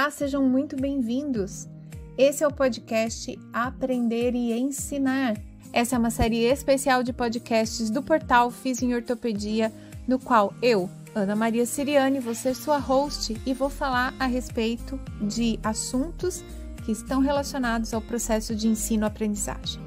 Olá, sejam muito bem-vindos. Esse é o podcast Aprender e Ensinar. Essa é uma série especial de podcasts do portal Fiz em Ortopedia, no qual eu, Ana Maria Siriane, vou ser sua host e vou falar a respeito de assuntos que estão relacionados ao processo de ensino-aprendizagem.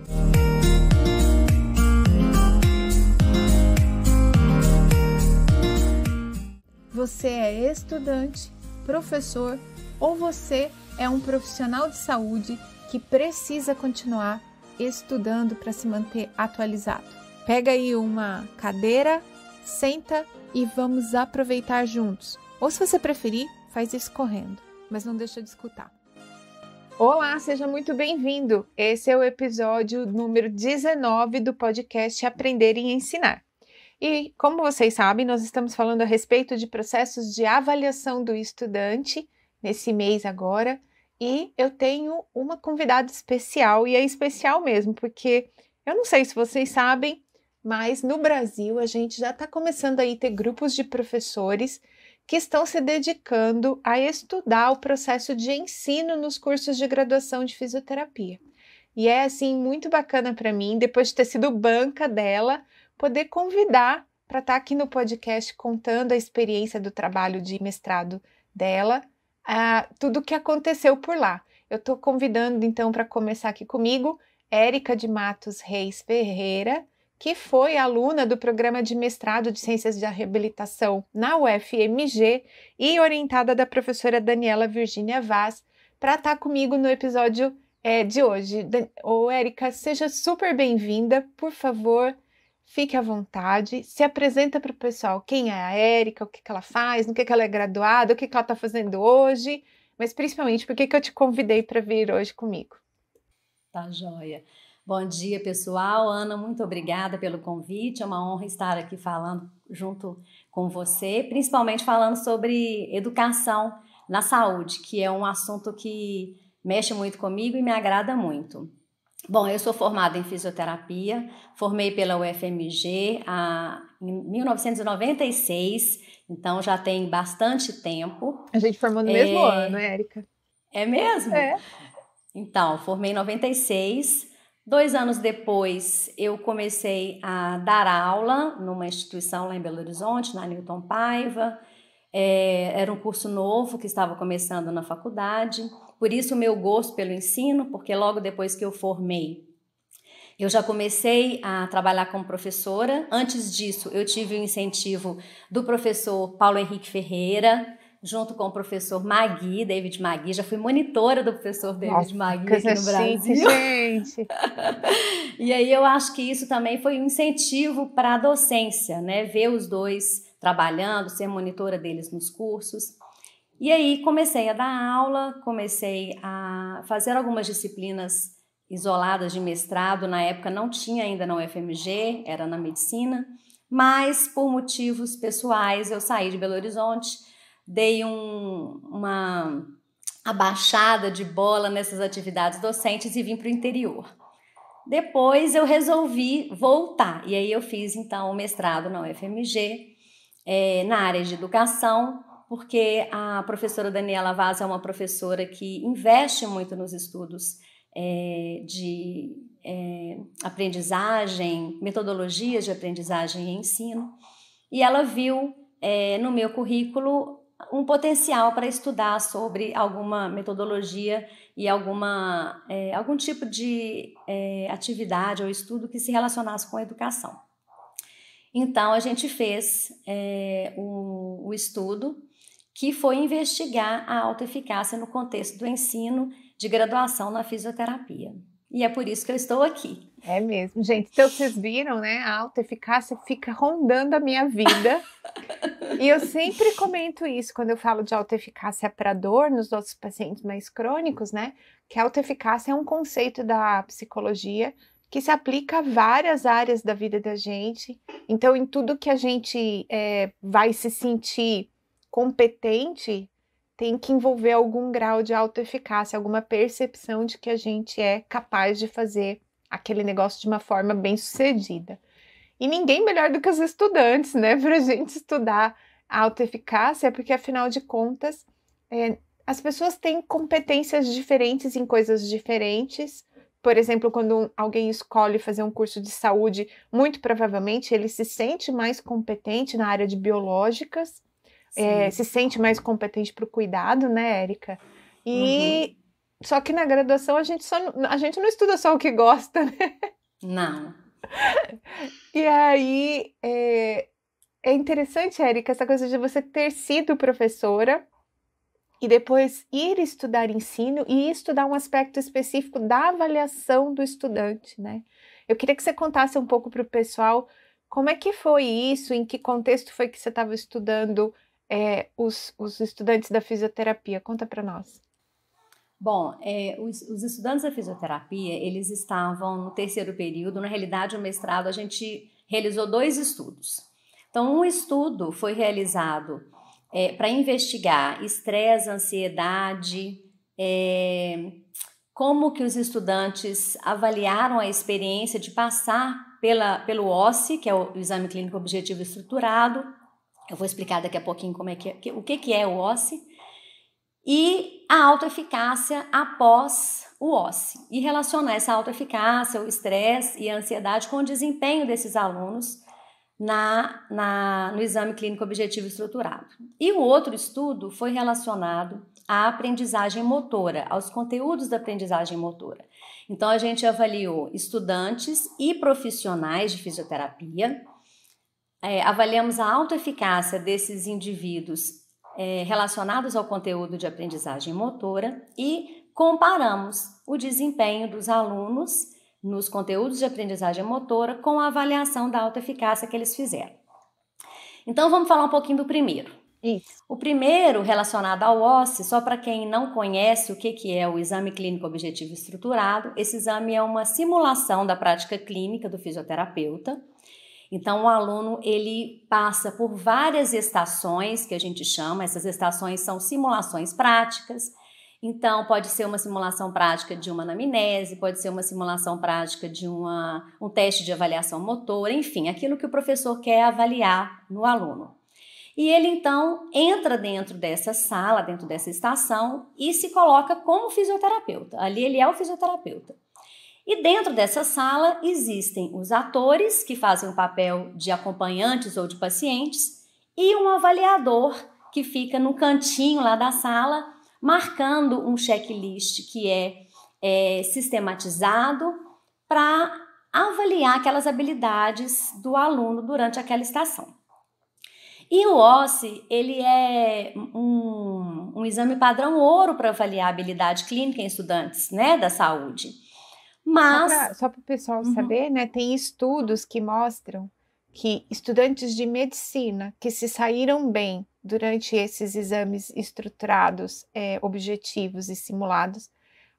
Você é estudante, professor ou você é um profissional de saúde que precisa continuar estudando para se manter atualizado. Pega aí uma cadeira, senta e vamos aproveitar juntos. Ou se você preferir, faz isso correndo, mas não deixa de escutar. Olá, seja muito bem-vindo. Esse é o episódio número 19 do podcast Aprender e Ensinar. E, como vocês sabem, nós estamos falando a respeito de processos de avaliação do estudante nesse mês agora. E eu tenho uma convidada especial, e é especial mesmo, porque eu não sei se vocês sabem, mas no Brasil a gente já está começando aí ter grupos de professores que estão se dedicando a estudar o processo de ensino nos cursos de graduação de fisioterapia. E é assim muito bacana para mim, depois de ter sido banca dela, poder convidar para estar tá aqui no podcast contando a experiência do trabalho de mestrado dela uh, tudo o que aconteceu por lá. Eu estou convidando então para começar aqui comigo Érica de Matos Reis Ferreira, que foi aluna do programa de mestrado de Ciências da Reabilitação na UFMG e orientada da professora Daniela Virginia Vaz, para estar tá comigo no episódio é, de hoje. Ô, Érica, seja super bem-vinda, por favor fique à vontade, se apresenta para o pessoal quem é a Érica, o que, que ela faz, no que, que ela é graduada, o que, que ela está fazendo hoje, mas principalmente por que, que eu te convidei para vir hoje comigo. Tá joia. Bom dia, pessoal. Ana, muito obrigada pelo convite. É uma honra estar aqui falando junto com você, principalmente falando sobre educação na saúde, que é um assunto que mexe muito comigo e me agrada muito. Bom, eu sou formada em fisioterapia, formei pela UFMG a, em 1996, então já tem bastante tempo. A gente formou no é... mesmo ano, Érica. É mesmo? É. Então, formei em 96. Dois anos depois, eu comecei a dar aula numa instituição lá em Belo Horizonte, na Newton Paiva. É, era um curso novo que estava começando na faculdade. Por isso, o meu gosto pelo ensino, porque logo depois que eu formei, eu já comecei a trabalhar como professora. Antes disso, eu tive o incentivo do professor Paulo Henrique Ferreira, junto com o professor Magui, David Magui. Já fui monitora do professor David Nossa, Magui aqui no Brasil. Gente. e aí eu acho que isso também foi um incentivo para a docência, né? Ver os dois trabalhando, ser monitora deles nos cursos. E aí comecei a dar aula, comecei a fazer algumas disciplinas isoladas de mestrado. Na época não tinha ainda na UFMG, era na medicina, mas por motivos pessoais eu saí de Belo Horizonte, dei um, uma abaixada de bola nessas atividades docentes e vim para o interior. Depois eu resolvi voltar, e aí eu fiz então o mestrado na UFMG, é, eh, na área de educação porque a professora Daniela Vaz é uma professora que investe muito nos estudos é, de é, aprendizagem, metodologias de aprendizagem e ensino, e ela viu é, no meu currículo um potencial para estudar sobre alguma metodologia e alguma, é, algum tipo de é, atividade ou estudo que se relacionasse com a educação. Então, a gente fez é, o, o, estudo que foi investigar a alta eficácia no contexto do ensino de graduação na fisioterapia. E é por isso que eu estou aqui. É mesmo, gente. Então vocês viram, né? A alta eficácia fica rondando a minha vida. e eu sempre comento isso quando eu falo de alta eficácia para dor nos nossos pacientes mais crônicos, né? Que a alta eficácia é um conceito da psicologia que se aplica a várias áreas da vida da gente. Então, em tudo que a gente é, vai se sentir competente tem que envolver algum grau de autoeficácia, alguma percepção de que a gente é capaz de fazer aquele negócio de uma forma bem sucedida. E ninguém melhor do que os estudantes, né, para a gente estudar a autoeficácia, porque afinal de contas, é, as pessoas têm competências diferentes em coisas diferentes. Por exemplo, quando alguém escolhe fazer um curso de saúde, muito provavelmente ele se sente mais competente na área de biológicas é, se sente mais competente para o cuidado, né, Érica? E uhum. só que na graduação a gente só a gente não estuda só o que gosta, né? Não. E aí é, é interessante, Érica, essa coisa de você ter sido professora e depois ir estudar ensino e estudar um aspecto específico da avaliação do estudante, né? Eu queria que você contasse um pouco para o pessoal como é que foi isso, em que contexto foi que você estava estudando é, os, os estudantes da fisioterapia? Conta para nós. Bom, é, os, os, estudantes da fisioterapia, eles estavam no terceiro período, na realidade o mestrado a gente realizou dois estudos. Então, um estudo foi realizado é, para investigar estresse, ansiedade, é, como que os estudantes avaliaram a experiência de passar pela, pelo OSCE, que é o Exame Clínico Objetivo Estruturado, eu vou explicar daqui a pouquinho como é que é, o que, que é o OSCE. E a autoeficácia após o OSCE. E relacionar essa autoeficácia, o estresse e a ansiedade com o desempenho desses alunos na, na, no exame clínico objetivo estruturado. E o outro estudo foi relacionado à aprendizagem motora, aos conteúdos da aprendizagem motora. Então, a gente avaliou estudantes e profissionais de fisioterapia é, avaliamos a autoeficácia desses indivíduos é, relacionados ao conteúdo de aprendizagem motora e comparamos o desempenho dos alunos nos conteúdos de aprendizagem motora com a avaliação da autoeficácia que eles fizeram. Então vamos falar um pouquinho do primeiro. Isso. O primeiro, relacionado ao OSCE, só para quem não conhece o que, que é o exame clínico objetivo estruturado, esse exame é uma simulação da prática clínica do fisioterapeuta então o aluno ele passa por várias estações que a gente chama, essas estações são simulações práticas. Então pode ser uma simulação prática de uma anamnese, pode ser uma simulação prática de uma, um teste de avaliação motor, enfim, aquilo que o professor quer avaliar no aluno. E ele então entra dentro dessa sala, dentro dessa estação e se coloca como fisioterapeuta. Ali ele é o fisioterapeuta. E dentro dessa sala existem os atores, que fazem o papel de acompanhantes ou de pacientes, e um avaliador, que fica no cantinho lá da sala, marcando um checklist que é, é sistematizado para avaliar aquelas habilidades do aluno durante aquela estação. E o OSCE, ele é um, um exame padrão ouro para avaliar a habilidade clínica em estudantes né, da saúde. Mas. Só para o pessoal uhum. saber, né? Tem estudos que mostram que estudantes de medicina que se saíram bem durante esses exames estruturados, é, objetivos e simulados,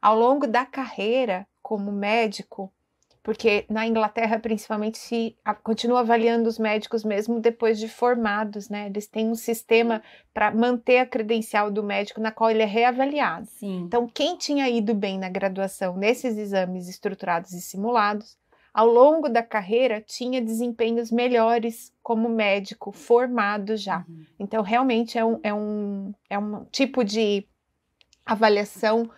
ao longo da carreira como médico, porque na Inglaterra principalmente se a, continua avaliando os médicos mesmo depois de formados, né? Eles têm um sistema para manter a credencial do médico na qual ele é reavaliado. Sim. Então, quem tinha ido bem na graduação nesses exames estruturados e simulados, ao longo da carreira tinha desempenhos melhores como médico formado já. Uhum. Então, realmente é um, é um, é um tipo de avaliação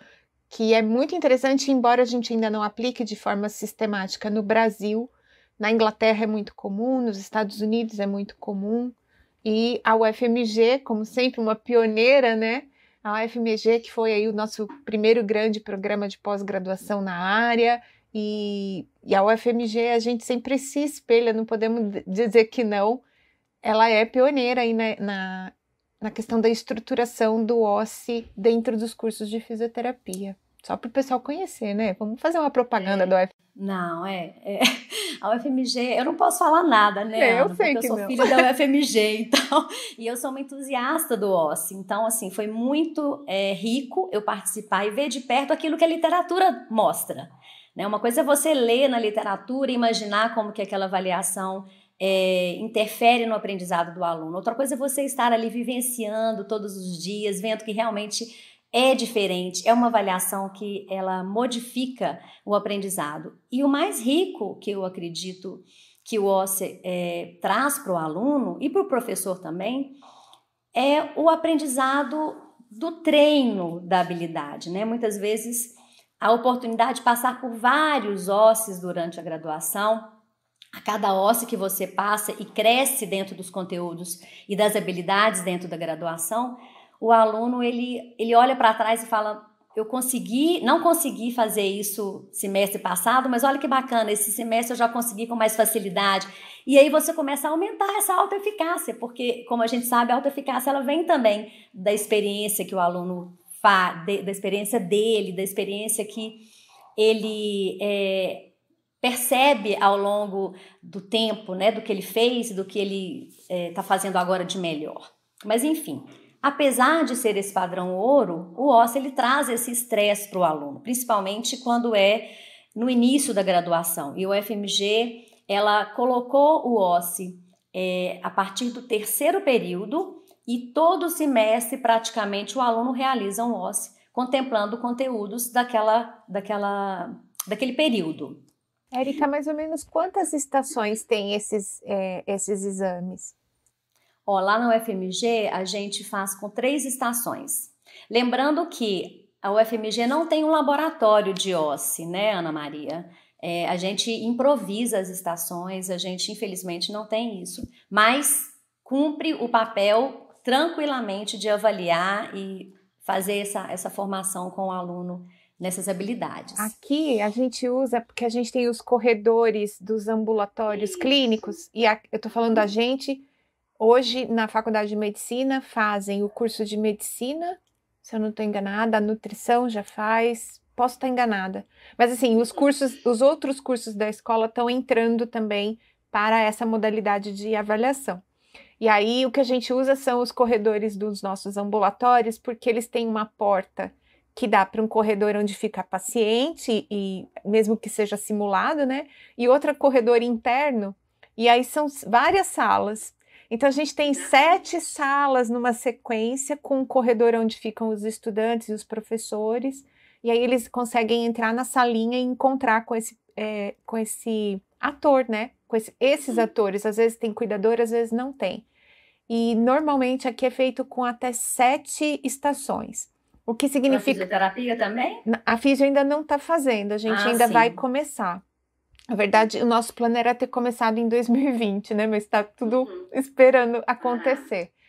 que é muito interessante, embora a gente ainda não aplique de forma sistemática no Brasil, na Inglaterra é muito comum, nos Estados Unidos é muito comum, e a UFMG, como sempre, uma pioneira, né? A UFMG, que foi aí o nosso primeiro grande programa de pós-graduação na área, e, e a UFMG a gente sempre se espelha, não podemos dizer que não, ela é pioneira aí na, na na questão da estruturação do OSCE dentro dos cursos de fisioterapia. Só para o pessoal conhecer, né? Vamos fazer uma propaganda é. da UFMG. Não, é, é, A UFMG, eu não posso falar nada, né? É, eu Ana, sei que eu sou não. filha da UFMG, então. E eu sou uma entusiasta do OSCE. Então, assim, foi muito é, rico eu participar e ver de perto aquilo que a literatura mostra. Né? Uma coisa é você ler na literatura e imaginar como que é aquela avaliação é, interfere no aprendizado do aluno. Outra coisa é você estar ali vivenciando todos os dias, vendo que realmente é diferente, é uma avaliação que ela modifica o aprendizado. E o mais rico que eu acredito que o OCE é, traz para o aluno e para o professor também é o aprendizado do treino da habilidade, né? Muitas vezes a oportunidade de passar por vários OCEs durante a graduação a cada osso que você passa e cresce dentro dos conteúdos e das habilidades dentro da graduação, o aluno ele, ele olha para trás e fala: eu consegui, não consegui fazer isso semestre passado, mas olha que bacana, esse semestre eu já consegui com mais facilidade. E aí você começa a aumentar essa eficácia porque como a gente sabe, a eficácia ela vem também da experiência que o aluno faz, da experiência dele, da experiência que ele é, percebe ao longo do tempo, né, do que ele fez, do que ele está é, tá fazendo agora de melhor. Mas enfim, apesar de ser esse padrão ouro, o OSCE ele traz esse estresse para o aluno, principalmente quando é no início da graduação. E o FMG ela colocou o OSCE é, a partir do terceiro período e todo semestre praticamente o aluno realiza um OSCE contemplando conteúdos daquela, daquela, daquele período. Érica, mais ou menos quantas estações tem esses, é, esses exames? Ó, lá na UFMG, a gente faz com três estações. Lembrando que a UFMG não tem um laboratório de OSCE, né, Ana Maria? É, a gente improvisa as estações, a gente infelizmente não tem isso, mas cumpre o papel tranquilamente de avaliar e fazer essa, essa formação com o aluno nessas habilidades. Aqui a gente usa porque a gente tem os corredores dos ambulatórios Isso. clínicos e a, eu estou falando da gente hoje na faculdade de medicina fazem o curso de medicina, se eu não estou enganada, a nutrição já faz, posso estar tá enganada, mas assim os cursos, os outros cursos da escola estão entrando também para essa modalidade de avaliação. E aí o que a gente usa são os corredores dos nossos ambulatórios porque eles têm uma porta que dá para um corredor onde fica paciente e mesmo que seja simulado, né? E outra corredor interno. E aí são várias salas. Então a gente tem sete salas numa sequência com um corredor onde ficam os estudantes e os professores. E aí eles conseguem entrar na salinha e encontrar com esse, é, com esse ator, né? Com esse, esses uhum. atores. Às vezes tem cuidador, às vezes não tem. E normalmente aqui é feito com até sete estações. O que significa. A fisioterapia também? A fisio ainda não está fazendo, a gente ah, ainda sim. vai começar. Na verdade, o nosso plano era ter começado em 2020, né? Mas está tudo uhum. esperando acontecer. Ah.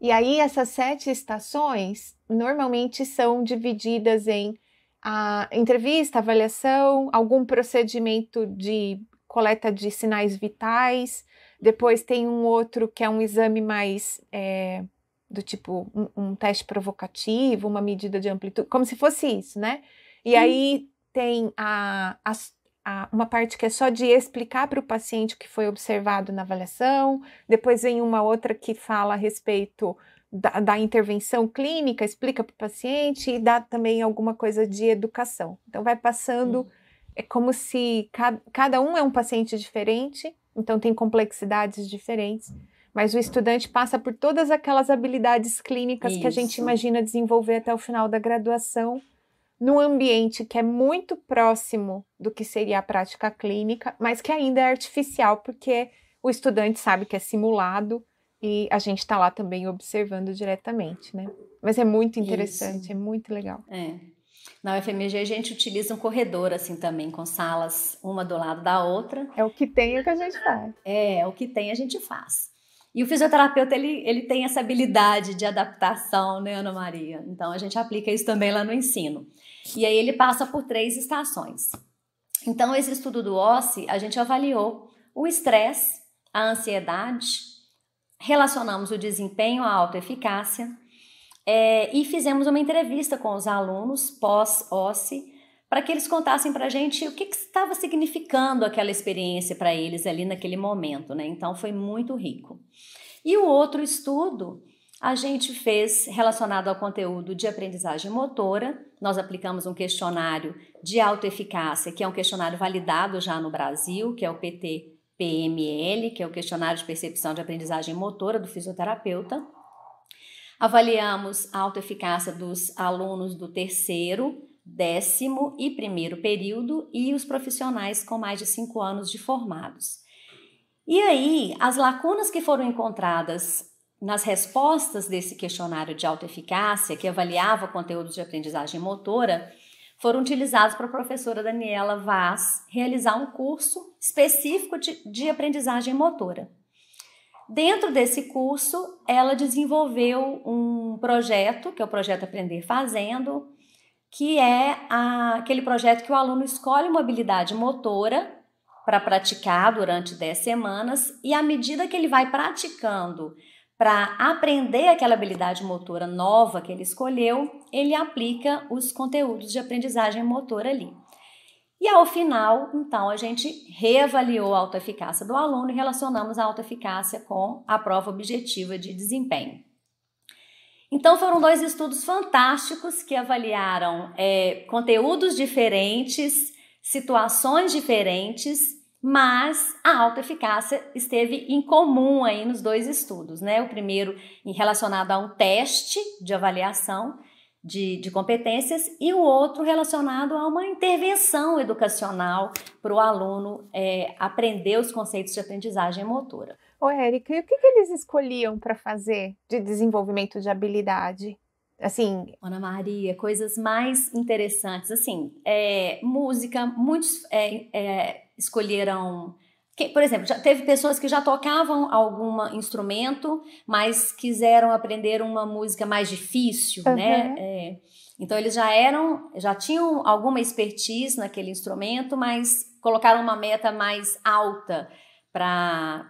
E aí, essas sete estações normalmente são divididas em a entrevista, avaliação, algum procedimento de coleta de sinais vitais. Depois tem um outro que é um exame mais é, do tipo um, um, teste provocativo, uma medida de amplitude, como se fosse isso, né? E Sim. Uhum. aí tem a, a, a, uma parte que é só de explicar para o paciente o que foi observado na avaliação, depois vem uma outra que fala a respeito da, da intervenção clínica, explica para o paciente e dá também alguma coisa de educação. Então vai passando, Sim. Uhum. é como se cada, cada um é um paciente diferente, então tem complexidades diferentes mas o estudante passa por todas aquelas habilidades clínicas Isso. que a gente imagina desenvolver até o final da graduação, num ambiente que é muito próximo do que seria a prática clínica, mas que ainda é artificial, porque o estudante sabe que é simulado e a gente está lá também observando diretamente, né? Mas é muito interessante, Isso. é muito legal. É. Na UFMG a gente utiliza um corredor assim também, com salas uma do lado da outra. É o que tem é o que a gente faz. é, é o que tem a gente faz. E o fisioterapeuta, ele, ele tem essa habilidade de adaptação, né, Ana Maria? Então, a gente aplica isso também lá no ensino. E aí, ele passa por três estações. Então, esse estudo do OSCE, a gente avaliou o estresse, a ansiedade, relacionamos o desempenho à autoeficácia é, e fizemos uma entrevista com os alunos pós-OSCE para que eles contassem para a gente o que, estava significando aquela experiência para eles ali naquele momento, né? Então foi muito rico. E o outro estudo a gente fez relacionado ao conteúdo de aprendizagem motora. Nós aplicamos um questionário de autoeficácia, que é um questionário validado já no Brasil, que é o PT PML, que é o questionário de percepção de aprendizagem motora do fisioterapeuta. Avaliamos a autoeficácia dos alunos do terceiro décimo e primeiro período e os profissionais com mais de cinco anos de formados. E aí, as lacunas que foram encontradas nas respostas desse questionário de autoeficácia eficácia, que avaliava conteúdos de aprendizagem motora, foram utilizados para a professora Daniela Vaz realizar um curso específico de, de aprendizagem motora. Dentro desse curso, ela desenvolveu um projeto, que é o projeto Aprender Fazendo, que é a, aquele projeto que o aluno escolhe uma habilidade motora para praticar durante 10 semanas e à medida que ele vai praticando para aprender aquela habilidade motora nova que ele escolheu, ele aplica os conteúdos de aprendizagem motora ali. E ao final, então, a gente reavaliou a autoeficácia do aluno e relacionamos a autoeficácia com a prova objetiva de desempenho. Então, foram dois estudos fantásticos que avaliaram é, conteúdos diferentes, situações diferentes, mas a alta eficácia esteve em comum aí nos dois estudos, né? O primeiro relacionado a um teste de avaliação de, de competências e o outro relacionado a uma intervenção educacional para o aluno é, aprender os conceitos de aprendizagem motora. Ô, Érica, e o que, que eles escolhiam para fazer de desenvolvimento de habilidade? Assim. Ana Maria, coisas mais interessantes. Assim, é, música, muitos é, é, escolheram. Que, por exemplo, já teve pessoas que já tocavam algum instrumento, mas quiseram aprender uma música mais difícil, uhum. né? É, então eles já eram, já tinham alguma expertise naquele instrumento, mas colocaram uma meta mais alta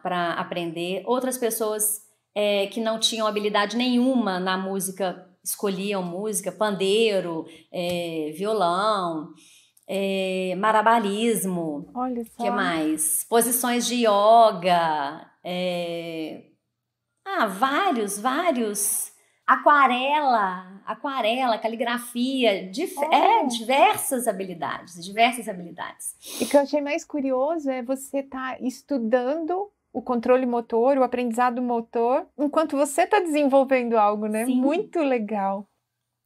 para aprender. Outras pessoas é, que não tinham habilidade nenhuma na música escolhiam música, pandeiro, é, violão, é, marabalismo. Olha só. que mais? Posições de yoga. É, ah, vários, vários aquarela, aquarela, caligrafia, dif é, diversas habilidades, diversas habilidades. E o que eu achei mais curioso é você estar tá estudando o controle motor, o aprendizado motor, enquanto você está desenvolvendo algo, né? Sim. Muito legal.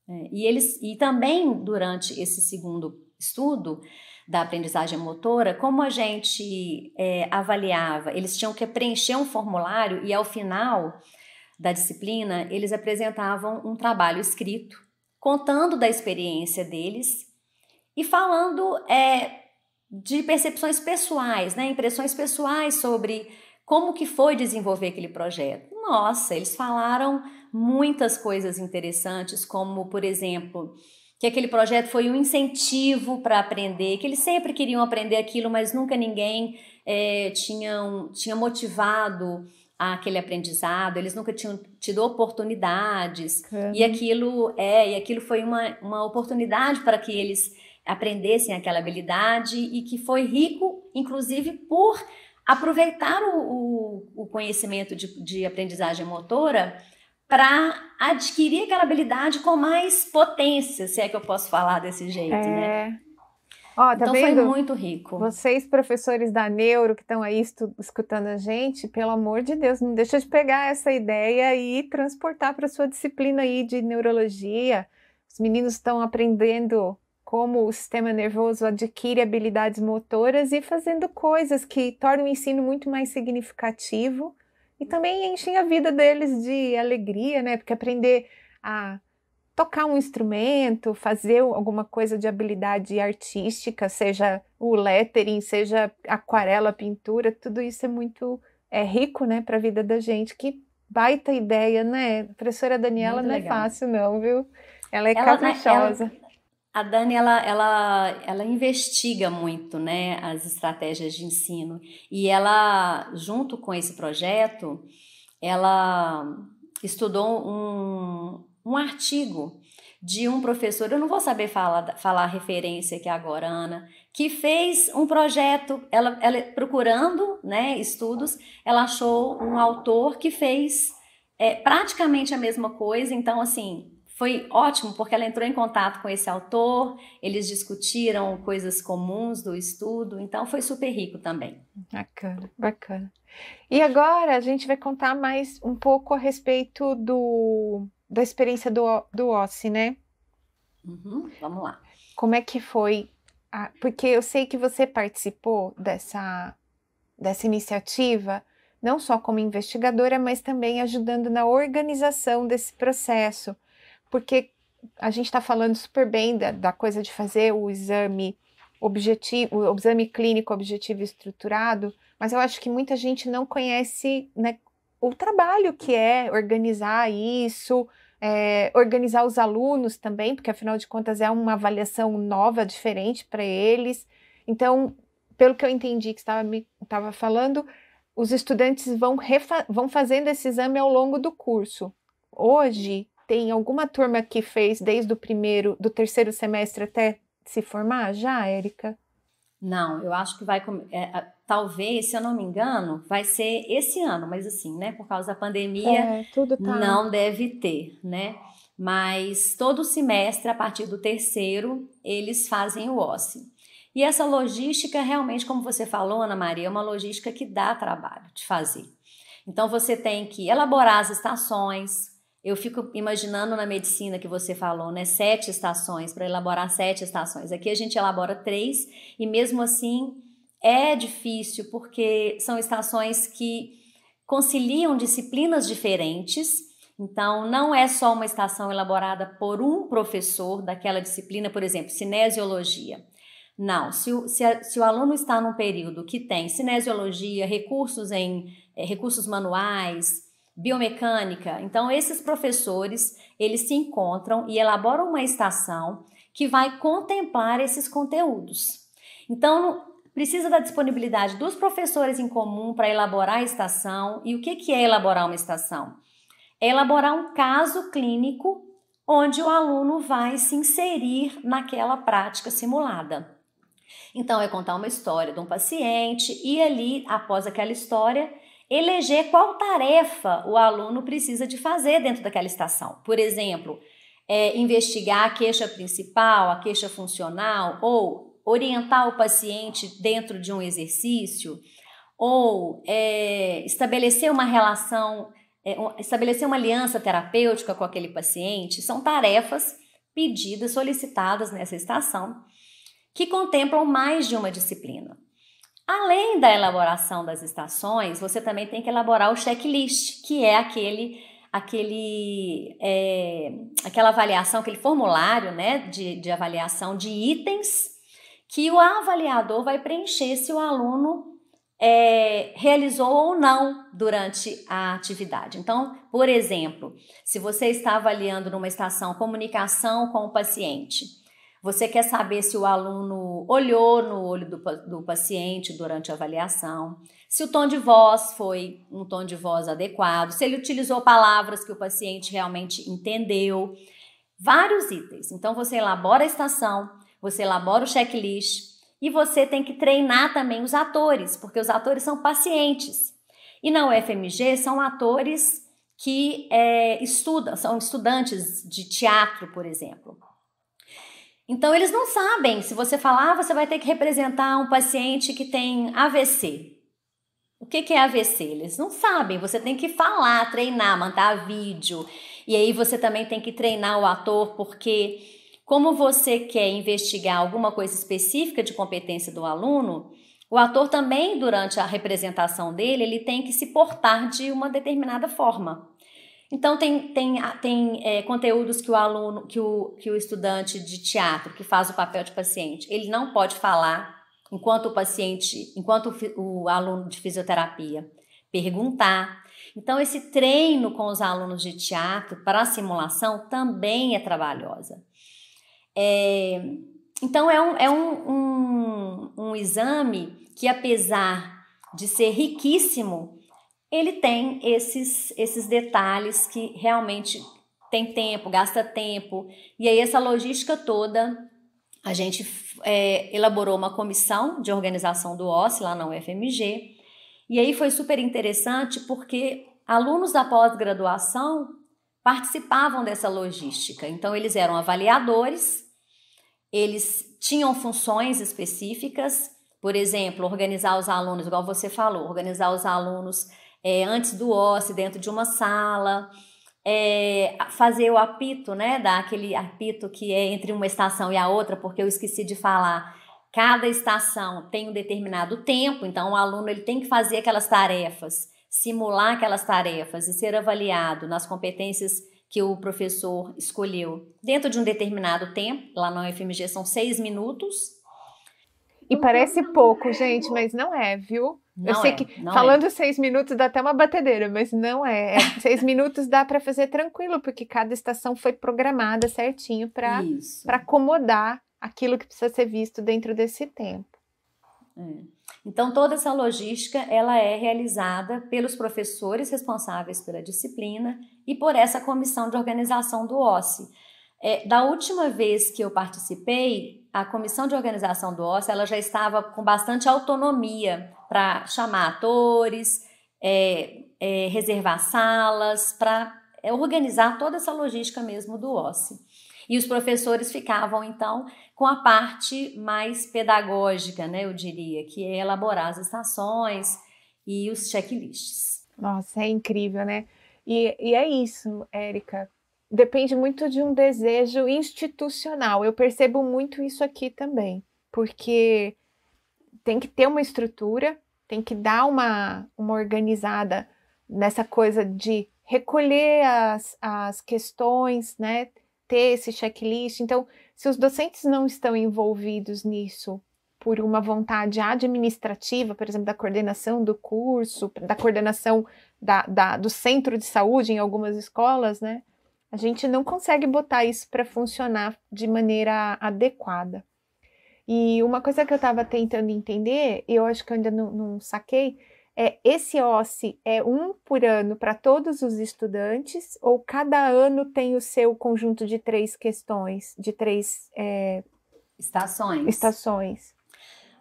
É, e eles e também durante esse segundo estudo da aprendizagem motora, como a gente é, avaliava, eles tinham que preencher um formulário e ao final da disciplina, eles apresentavam um trabalho escrito, contando da experiência deles e falando é, de percepções pessoais, né, impressões pessoais sobre como que foi desenvolver aquele projeto. Nossa, eles falaram muitas coisas interessantes, como, por exemplo, que aquele projeto foi um incentivo para aprender, que eles sempre queriam aprender aquilo, mas nunca ninguém é, tinha, um, tinha motivado aquele aprendizado, eles nunca tinham tido oportunidades. E uhum. aquilo é, e aquilo foi uma, uma oportunidade para que eles aprendessem aquela habilidade e que foi rico, inclusive, por aproveitar o, o, o conhecimento de, de aprendizagem motora para adquirir aquela habilidade com mais potência, se é que eu posso falar desse jeito, né? é. né? Ó, tá então vendo? foi muito rico. Vocês, professores da Neuro, que estão aí escutando a gente, pelo amor de Deus, não deixa de pegar essa ideia e transportar para sua disciplina aí de neurologia. Os meninos estão aprendendo como o sistema nervoso adquire habilidades motoras e fazendo coisas que tornam o ensino muito mais significativo e também enchem a vida deles de alegria, né? Porque aprender a tocar um instrumento, fazer alguma coisa de habilidade artística, seja o lettering, seja aquarela, pintura, tudo isso é muito é rico, né, para a vida da gente. Que baita ideia, né? A professora Daniela muito não é legal. é fácil não, viu? Ela é ela, né, caprichosa. Ela, a Dani, ela, ela, ela investiga muito né, as estratégias de ensino. E ela, junto com esse projeto, ela estudou um, um artigo de um professor, eu não vou saber falar, falar a referência aqui agora, Ana, que fez um projeto, ela, ela procurando né, estudos, ela achou um autor que fez é, praticamente a mesma coisa, então assim, foi ótimo porque ela entrou em contato com esse autor, eles discutiram coisas comuns do estudo, então foi super rico também. Bacana, bacana. E agora a gente vai contar mais um pouco a respeito do da experiência do, do Ossi, né? Uhum, vamos lá. Como é que foi? A, porque eu sei que você participou dessa, dessa iniciativa, não só como investigadora, mas também ajudando na organização desse processo. Porque a gente está falando super bem da, da coisa de fazer o exame objetivo, o exame clínico objetivo estruturado, mas eu acho que muita gente não conhece né, o trabalho que é organizar isso, é, organizar os alunos também, porque afinal de contas é uma avaliação nova, diferente para eles. Então, pelo que eu entendi que estava me estava falando, os estudantes vão, vão fazendo esse exame ao longo do curso. Hoje tem alguma turma que fez desde o primeiro, do terceiro semestre até se formar já, Érica? Não, eu acho que vai. É, talvez, se eu não me engano, vai ser esse ano, mas assim, né, por causa da pandemia, é, tá... não deve ter, né? Mas todo semestre, a partir do terceiro, eles fazem o OSCE. E essa logística, realmente, como você falou, Ana Maria, é uma logística que dá trabalho de fazer. Então, você tem que elaborar as estações. Eu fico imaginando na medicina que você falou, né? Sete estações, para elaborar sete estações. Aqui a gente elabora três, e mesmo assim é difícil porque são estações que conciliam disciplinas diferentes. Então, não é só uma estação elaborada por um professor daquela disciplina, por exemplo, cinesiologia. Não, se o, se, se o aluno está num período que tem cinesiologia, recursos em eh, recursos manuais, biomecânica, então esses professores eles se encontram e elaboram uma estação que vai contemplar esses conteúdos. Então, Precisa da disponibilidade dos professores em comum para elaborar a estação. E o que, que é elaborar uma estação? É elaborar um caso clínico onde o aluno vai se inserir naquela prática simulada. Então, é contar uma história de um paciente e ali, após aquela história, eleger qual tarefa o aluno precisa de fazer dentro daquela estação. Por exemplo, é, investigar a queixa principal, a queixa funcional ou orientar o paciente dentro de um exercício, ou é, estabelecer uma relação, é, estabelecer uma aliança terapêutica com aquele paciente, são tarefas pedidas, solicitadas nessa estação, que contemplam mais de uma disciplina. Além da elaboração das estações, você também tem que elaborar o checklist, que é aquele, aquele, é, aquela avaliação, aquele formulário né, de, de avaliação de itens que o avaliador vai preencher se o aluno é, realizou ou não durante a atividade. Então, por exemplo, se você está avaliando numa estação comunicação com o paciente, você quer saber se o aluno olhou no olho do, do paciente durante a avaliação, se o tom de voz foi um tom de voz adequado, se ele utilizou palavras que o paciente realmente entendeu, vários itens. Então, você elabora a estação, você elabora o checklist e você tem que treinar também os atores, porque os atores são pacientes. E na UFMG são atores que é, estudam, são estudantes de teatro, por exemplo. Então, eles não sabem. Se você falar, ah, você vai ter que representar um paciente que tem AVC. O que, que é AVC? Eles não sabem. Você tem que falar, treinar, mandar vídeo. E aí você também tem que treinar o ator, porque como você quer investigar alguma coisa específica de competência do aluno, o ator também, durante a representação dele, ele tem que se portar de uma determinada forma. Então tem, tem, ah, tem é, conteúdos que o aluno, que o, que o estudante de teatro que faz o papel de paciente, ele não pode falar enquanto o paciente, enquanto o, o aluno de fisioterapia perguntar. Então esse treino com os alunos de teatro para a simulação também é trabalhosa. É, então, é, um, é um, um, um exame que, apesar de ser riquíssimo, ele tem esses, esses detalhes que realmente tem tempo, gasta tempo. E aí, essa logística toda, a gente é, elaborou uma comissão de organização do OSCE lá na UFMG. E aí foi super interessante porque alunos da pós-graduação participavam dessa logística. Então, eles eram avaliadores eles tinham funções específicas, por exemplo, organizar os alunos, igual você falou, organizar os alunos é, antes do OSCE, dentro de uma sala, é, fazer o apito, né? Dar aquele apito que é entre uma estação e a outra, porque eu esqueci de falar. Cada estação tem um determinado tempo, então o aluno ele tem que fazer aquelas tarefas, simular aquelas tarefas e ser avaliado nas competências que o professor escolheu dentro de um determinado tempo. Lá na UFMG são seis minutos. E parece pouco, gente, mas não é, viu? Não eu sei é, que é. falando é. seis minutos dá até uma batedeira, mas não é. é seis minutos dá para fazer tranquilo, porque cada estação foi programada certinho para acomodar aquilo que precisa ser visto dentro desse tempo. É. Então, toda essa logística ela é realizada pelos professores responsáveis pela disciplina e por essa comissão de organização do OSCE. É, da última vez que eu participei, a comissão de organização do OSCE ela já estava com bastante autonomia para chamar atores, é, é, reservar salas, para é, organizar toda essa logística mesmo do OSCE. E os professores ficavam, então, com a parte mais pedagógica, né, eu diria, que é elaborar as estações e os checklists. Nossa, é incrível, né? E, e é isso, Érica. Depende muito de um desejo institucional. Eu percebo muito isso aqui também, porque tem que ter uma estrutura, tem que dar uma, uma organizada nessa coisa de recolher as, as questões, né? Ter esse checklist. Então, se os docentes não estão envolvidos nisso por uma vontade administrativa, por exemplo, da coordenação do curso, da coordenação da, da, do centro de saúde em algumas escolas, né? A gente não consegue botar isso para funcionar de maneira adequada. E uma coisa que eu estava tentando entender, e eu acho que eu ainda não, não saquei, é esse OSCE é um por ano para todos os estudantes, ou cada ano tem o seu conjunto de três questões, de três é... estações. estações?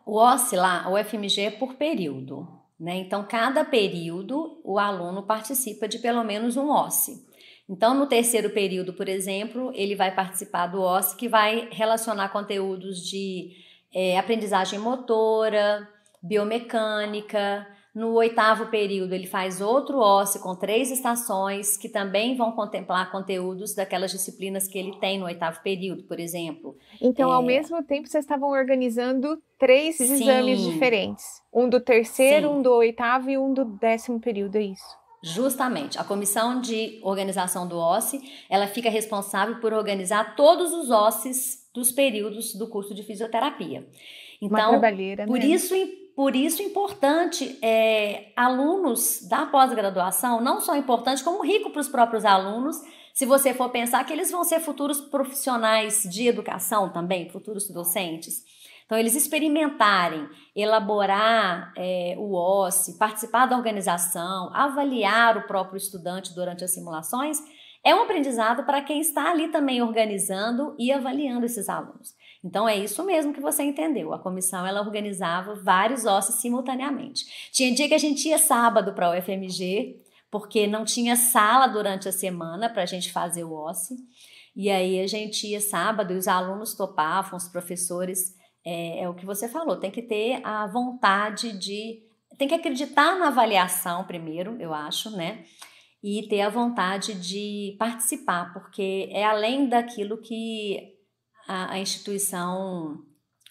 O OSCE lá, o FMG, é por período. Né? Então, cada período, o aluno participa de pelo menos um OSCE. Então, no terceiro período, por exemplo, ele vai participar do OSCE, que vai relacionar conteúdos de é, aprendizagem motora, biomecânica, no oitavo período, ele faz outro ósseo com três estações, que também vão contemplar conteúdos daquelas disciplinas que ele tem no oitavo período, por exemplo. Então, é... ao mesmo tempo, vocês estavam organizando três Sim. exames diferentes: um do terceiro, Sim. um do oitavo e um do décimo período, é isso? Justamente, a comissão de organização do OSCE, ela fica responsável por organizar todos os OSCEs dos períodos do curso de fisioterapia. Então, Uma por né? isso por isso, importante é, alunos da pós-graduação, não só importante, como rico para os próprios alunos, se você for pensar que eles vão ser futuros profissionais de educação também, futuros docentes. Então, eles experimentarem, elaborar é, o OSCE, participar da organização, avaliar o próprio estudante durante as simulações, é um aprendizado para quem está ali também organizando e avaliando esses alunos. Então é isso mesmo que você entendeu. A comissão ela organizava vários ossos simultaneamente. Tinha dia que a gente ia sábado para a UFMG, porque não tinha sala durante a semana para a gente fazer o osso. E aí a gente ia sábado e os alunos topavam, os professores. É, é o que você falou, tem que ter a vontade de. Tem que acreditar na avaliação primeiro, eu acho, né? e ter a vontade de participar, porque é além daquilo que a, a instituição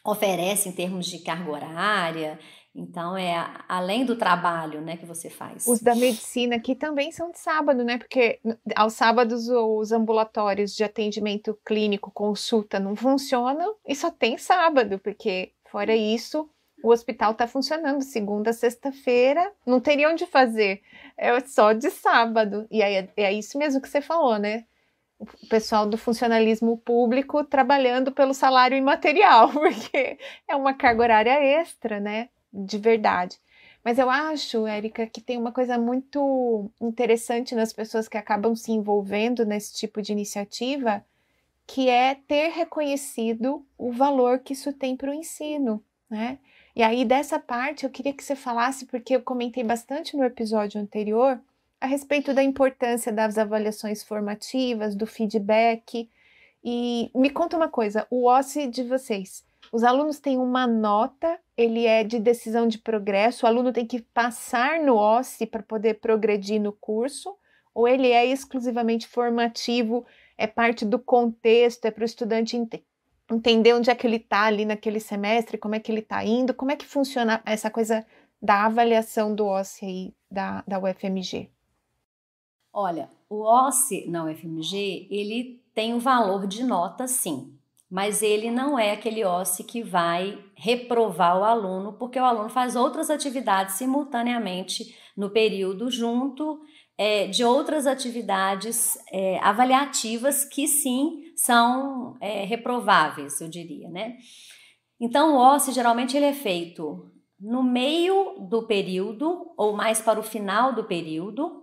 oferece em termos de carga horária. Então, é além do trabalho né, que você faz. Os da medicina que também são de sábado, né? Porque aos sábados os ambulatórios de atendimento clínico, consulta, não funcionam e só tem sábado, porque fora isso, o hospital está funcionando segunda, sexta-feira, não teria onde fazer, é só de sábado. E aí, é, é isso mesmo que você falou, né? o pessoal do funcionalismo público trabalhando pelo salário imaterial, porque é uma carga horária extra, né? De verdade. Mas eu acho, Érica, que tem uma coisa muito interessante nas pessoas que acabam se envolvendo nesse tipo de iniciativa, que é ter reconhecido o valor que isso tem para o ensino, né? E aí, dessa parte, eu queria que você falasse, porque eu comentei bastante no episódio anterior, a respeito da importância das avaliações formativas, do feedback. E me conta uma coisa, o OSCE de vocês, os alunos têm uma nota, ele é de decisão de progresso, o aluno tem que passar no OSCE para poder progredir no curso, ou ele é exclusivamente formativo, é parte do contexto, é para o estudante ent entender onde é que ele está ali naquele semestre, como é que ele está indo, como é que funciona essa coisa da avaliação do OSCE aí da, da UFMG? Olha, o OSCE na UFMG, ele tem um valor de nota sim, mas ele não é aquele OSCE que vai reprovar o aluno, porque o aluno faz outras atividades simultaneamente no período junto é, de outras atividades é, avaliativas que sim são é, reprováveis, eu diria, né? Então, o OSCE geralmente ele é feito no meio do período ou mais para o final do período,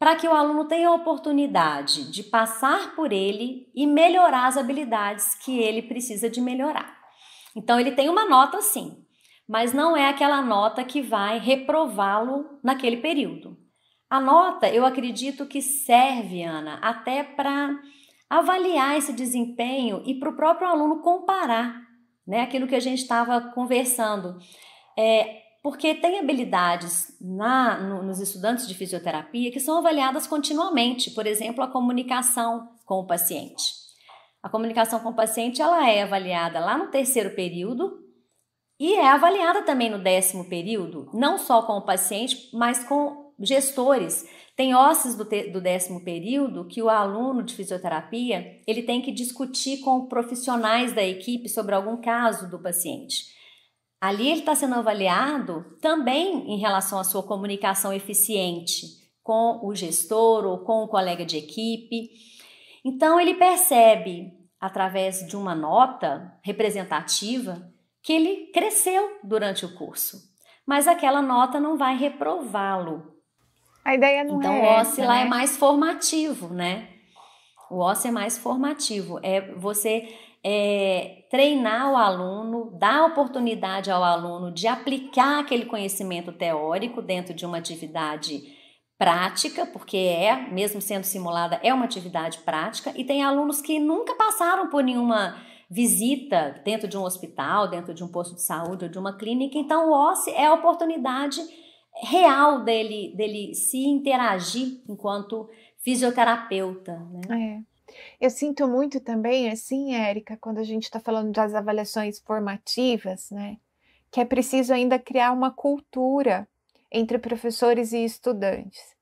para que o aluno tenha a oportunidade de passar por ele e melhorar as habilidades que ele precisa de melhorar. Então, ele tem uma nota sim, mas não é aquela nota que vai reprová-lo naquele período. A nota, eu acredito que serve, Ana, até para avaliar esse desempenho e para o próprio aluno comparar né, aquilo que a gente estava conversando. É, porque tem habilidades na, no, nos estudantes de fisioterapia que são avaliadas continuamente, por exemplo, a comunicação com o paciente. A comunicação com o paciente ela é avaliada lá no terceiro período e é avaliada também no décimo período, não só com o paciente, mas com gestores. Tem ossos do, do décimo período que o aluno de fisioterapia ele tem que discutir com profissionais da equipe sobre algum caso do paciente. Ali ele está sendo avaliado também em relação à sua comunicação eficiente com o gestor ou com o colega de equipe. Então ele percebe, através de uma nota representativa, que ele cresceu durante o curso, mas aquela nota não vai reprová-lo. A ideia não então, é. Então o OSCE lá é né? é mais formativo, né? O OSCE é mais formativo, é você é, treinar o aluno, dar oportunidade ao aluno de aplicar aquele conhecimento teórico dentro de uma atividade prática, porque é, mesmo sendo simulada, é uma atividade prática, e tem alunos que nunca passaram por nenhuma visita dentro de um hospital, dentro de um posto de saúde ou de uma clínica, então o OSCE é a oportunidade real dele, dele se interagir enquanto fisioterapeuta. Né? É. Eu sinto muito também, assim, Érica, quando a gente está falando das avaliações formativas, né? Que é preciso ainda criar uma cultura entre professores e estudantes.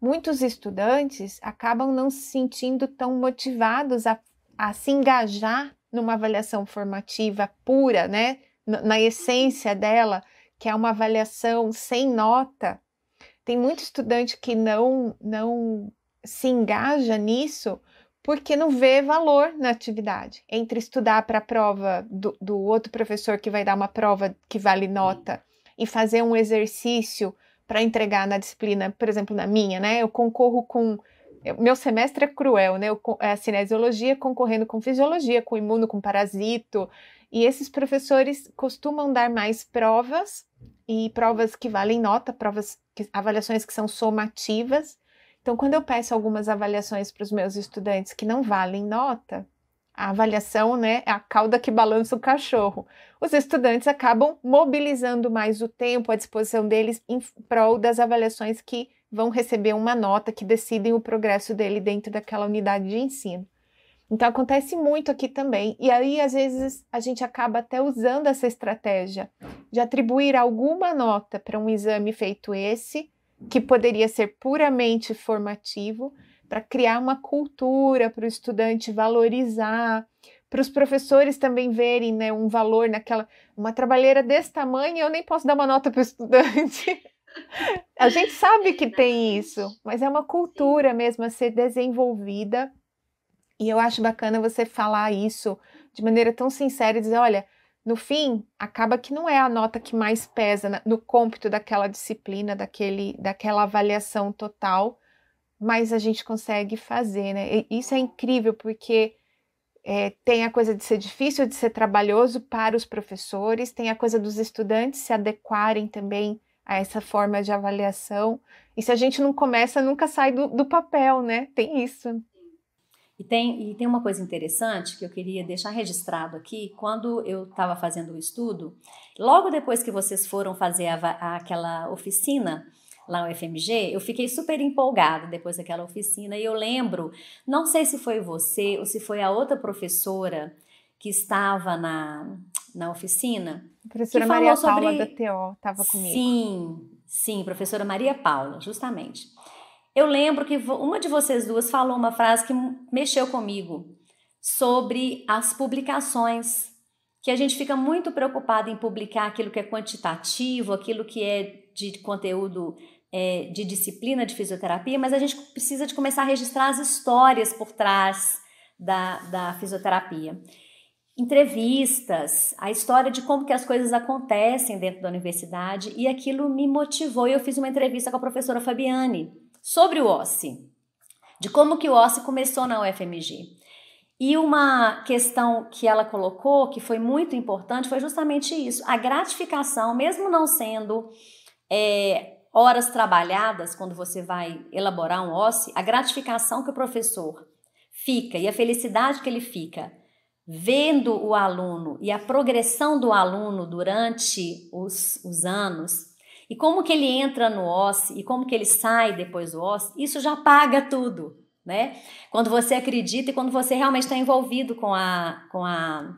Muitos estudantes acabam não se sentindo tão motivados a, a se engajar numa avaliação formativa pura, né? Na essência dela, que é uma avaliação sem nota. Tem muito estudante que não, não se engaja nisso porque não vê valor na atividade. Entre estudar para a prova do, do, outro professor que vai dar uma prova que vale nota e fazer um exercício para entregar na disciplina, por exemplo, na minha, né? Eu concorro com. Meu semestre é cruel, né? Eu, é a cinesiologia concorrendo com fisiologia, com imuno, com parasito. E esses professores costumam dar mais provas e provas que valem nota, provas que, avaliações que são somativas então, quando eu peço algumas avaliações para os meus estudantes que não valem nota, a avaliação né, é a cauda que balança o cachorro. Os estudantes acabam mobilizando mais o tempo à disposição deles em prol das avaliações que vão receber uma nota que decidem o progresso dele dentro daquela unidade de ensino. Então acontece muito aqui também. E aí, às vezes, a gente acaba até usando essa estratégia de atribuir alguma nota para um exame feito esse, que poderia ser puramente formativo para criar uma cultura para o estudante valorizar, para os professores também verem né, um valor naquela. Uma trabalheira desse tamanho, eu nem posso dar uma nota para o estudante. a gente sabe que tem isso, mas é uma cultura mesmo a ser desenvolvida. E eu acho bacana você falar isso de maneira tão sincera e dizer: olha, no fim, acaba que não é a nota que mais pesa no cômpito daquela disciplina, daquele, daquela avaliação total, mas a gente consegue fazer, né? E isso é incrível, porque é, tem a coisa de ser difícil, de ser trabalhoso para os professores, tem a coisa dos estudantes se adequarem também a essa forma de avaliação. E se a gente não começa, nunca sai do, do papel, né? Tem isso. E tem, e tem uma coisa interessante que eu queria deixar registrado aqui. Quando eu estava fazendo o estudo, logo depois que vocês foram fazer a, a, aquela oficina lá no FMG, eu fiquei super empolgada depois daquela oficina. E eu lembro, não sei se foi você ou se foi a outra professora que estava na, na oficina. A professora Maria Paula sobre... da TO estava comigo. Sim, sim, professora Maria Paula, justamente eu lembro que uma de vocês duas falou uma frase que mexeu comigo sobre as publicações, que a gente fica muito preocupado em publicar aquilo que é quantitativo, aquilo que é de conteúdo é, de disciplina de fisioterapia, mas a gente precisa de começar a registrar as histórias por trás da, da fisioterapia. Entrevistas, a história de como que as coisas acontecem dentro da universidade e aquilo me motivou. Eu fiz uma entrevista com a professora Fabiane, sobre o OSCE, de como que o OSCE começou na UFMG. E uma questão que ela colocou, que foi muito importante, foi justamente isso: a gratificação, mesmo não sendo é, horas trabalhadas, quando você vai elaborar um OSCE, a gratificação que o professor fica e a felicidade que ele fica vendo o aluno e a progressão do aluno durante os, os anos e como que ele entra no osso e como que ele sai depois do osso, isso já paga tudo, né? Quando você acredita e quando você realmente está envolvido com a, com a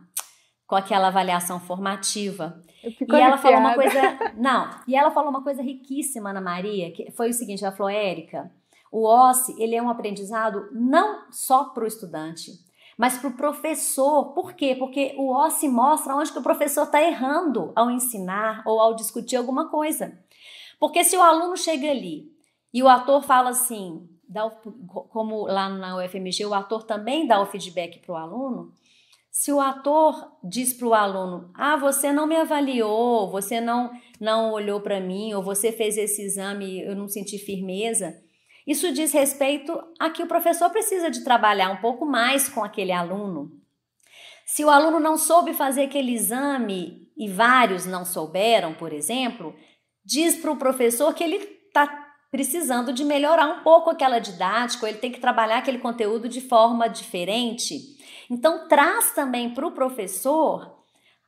com aquela avaliação formativa. E arrepiada. ela falou uma coisa, não, e ela falou uma coisa riquíssima Ana Maria, que foi o seguinte, ela falou, Érica, o OSCE, ele é um aprendizado não só para o estudante, mas para o professor. Por quê? Porque o O se mostra onde que o professor está errando ao ensinar ou ao discutir alguma coisa. Porque se o aluno chega ali e o ator fala assim, dá como lá na UFMG o ator também dá o feedback para o aluno, se o ator diz para o aluno, ah, você não me avaliou, você não, não olhou para mim, ou você fez esse exame, e eu não senti firmeza, isso diz respeito a que o professor precisa de trabalhar um pouco mais com aquele aluno. Se o aluno não soube fazer aquele exame e vários não souberam, por exemplo, diz para o professor que ele está precisando de melhorar um pouco aquela didática, ele tem que trabalhar aquele conteúdo de forma diferente. Então, traz também para o professor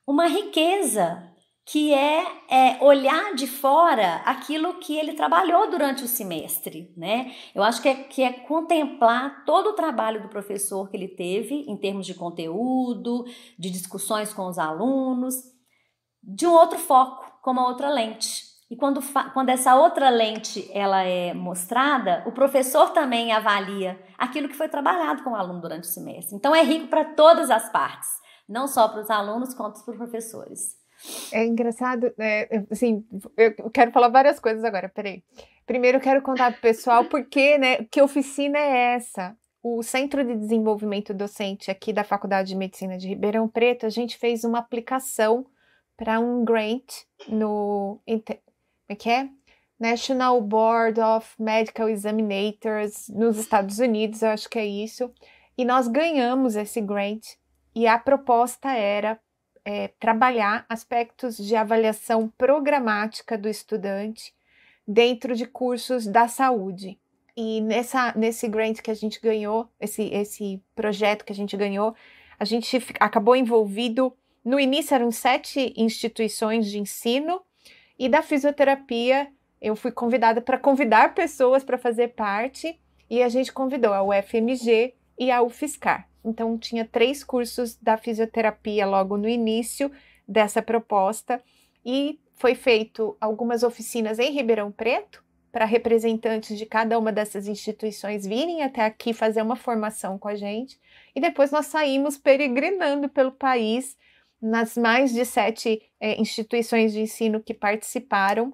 uma riqueza que é, é, olhar de fora aquilo que ele trabalhou durante o semestre, né? Eu acho que é, que é contemplar todo o trabalho do professor que ele teve em termos de conteúdo, de discussões com os alunos, de um outro foco, com uma outra lente. E quando, quando essa outra lente ela é mostrada, o professor também avalia aquilo que foi trabalhado com o aluno durante o semestre. Então é rico para todas as partes, não só para os alunos quanto para os professores. É engraçado, é, assim, eu quero falar várias coisas agora, peraí. Primeiro, eu quero contar pro pessoal porque, né, que oficina é essa? O Centro de Desenvolvimento Docente aqui da Faculdade de Medicina de Ribeirão Preto, a gente fez uma aplicação para um grant no. Como é que é? National Board of Medical Examinators nos Estados Unidos, eu acho que é isso. E nós ganhamos esse grant e a proposta era é, trabalhar aspectos de avaliação programática do estudante dentro de cursos da saúde. E nessa, nesse grant que a gente ganhou, esse, esse projeto que a gente ganhou, a gente acabou envolvido. No início eram sete instituições de ensino e da fisioterapia eu fui convidada para convidar pessoas para fazer parte e a gente convidou a UFMG e a UFSCar. Então, tinha três cursos da fisioterapia logo no início dessa proposta e foi feito algumas oficinas em Ribeirão Preto para representantes de cada uma dessas instituições virem até aqui fazer uma formação com a gente e depois nós saímos peregrinando pelo país nas mais de sete é, instituições de ensino que participaram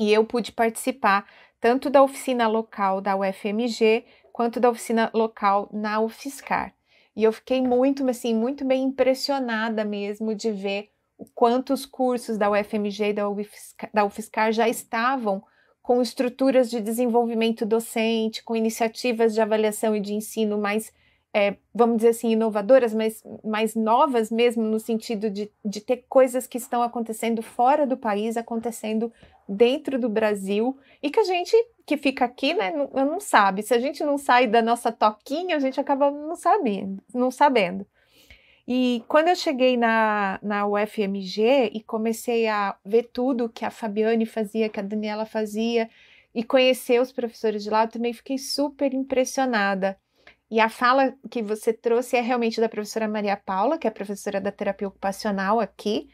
e eu pude participar tanto da oficina local da UFMG quanto da oficina local na UFSCar. E eu fiquei muito, assim, muito bem impressionada mesmo de ver o quanto os cursos da UFMG e da UFSCar, da UFSCar já estavam com estruturas de desenvolvimento docente, com iniciativas de avaliação e de ensino mais, é, vamos dizer assim, inovadoras, mas mais novas mesmo, no sentido de, de ter coisas que estão acontecendo fora do país, acontecendo dentro do Brasil e que a gente que fica aqui, né, não, não sabe. Se a gente não sai da nossa toquinha, a gente acaba não sabendo, não sabendo. E quando eu cheguei na, na UFMG e comecei a ver tudo que a Fabiane fazia, que a Daniela fazia, e conhecer os professores de lá, eu também fiquei super impressionada. E a fala que você trouxe é realmente da professora Maria Paula, que é professora da terapia ocupacional aqui.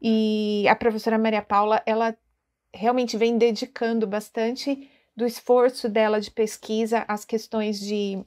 E a professora Maria Paula, ela realmente vem dedicando bastante do esforço dela de pesquisa às questões de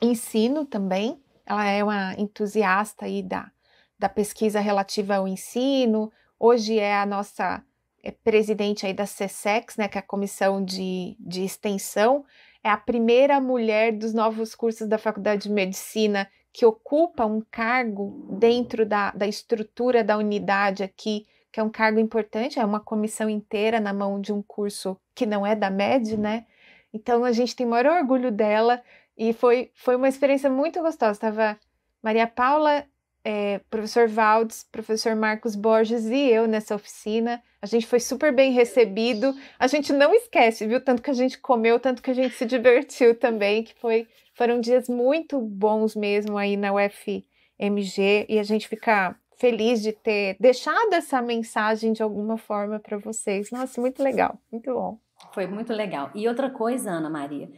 ensino também. Ela é uma entusiasta aí da, da pesquisa relativa ao ensino. Hoje é a nossa é presidente aí da CSEX, né, que é a Comissão de, de Extensão. É a primeira mulher dos novos cursos da Faculdade de Medicina que ocupa um cargo dentro da, da estrutura da unidade aqui que é um cargo importante, é uma comissão inteira na mão de um curso que não é da MED, uhum. né? Então a gente tem o maior orgulho dela e foi, foi uma experiência muito gostosa. Estava Maria Paula, é, professor Valdes, professor Marcos Borges e eu nessa oficina. A gente foi super bem recebido. A gente não esquece, viu? Tanto que a gente comeu, tanto que a gente se divertiu também, que foi foram dias muito bons mesmo aí na UFMG e a gente fica feliz de ter deixado essa mensagem de alguma forma para vocês. Nossa, muito legal, muito bom. Foi muito legal. E outra coisa, Ana Maria,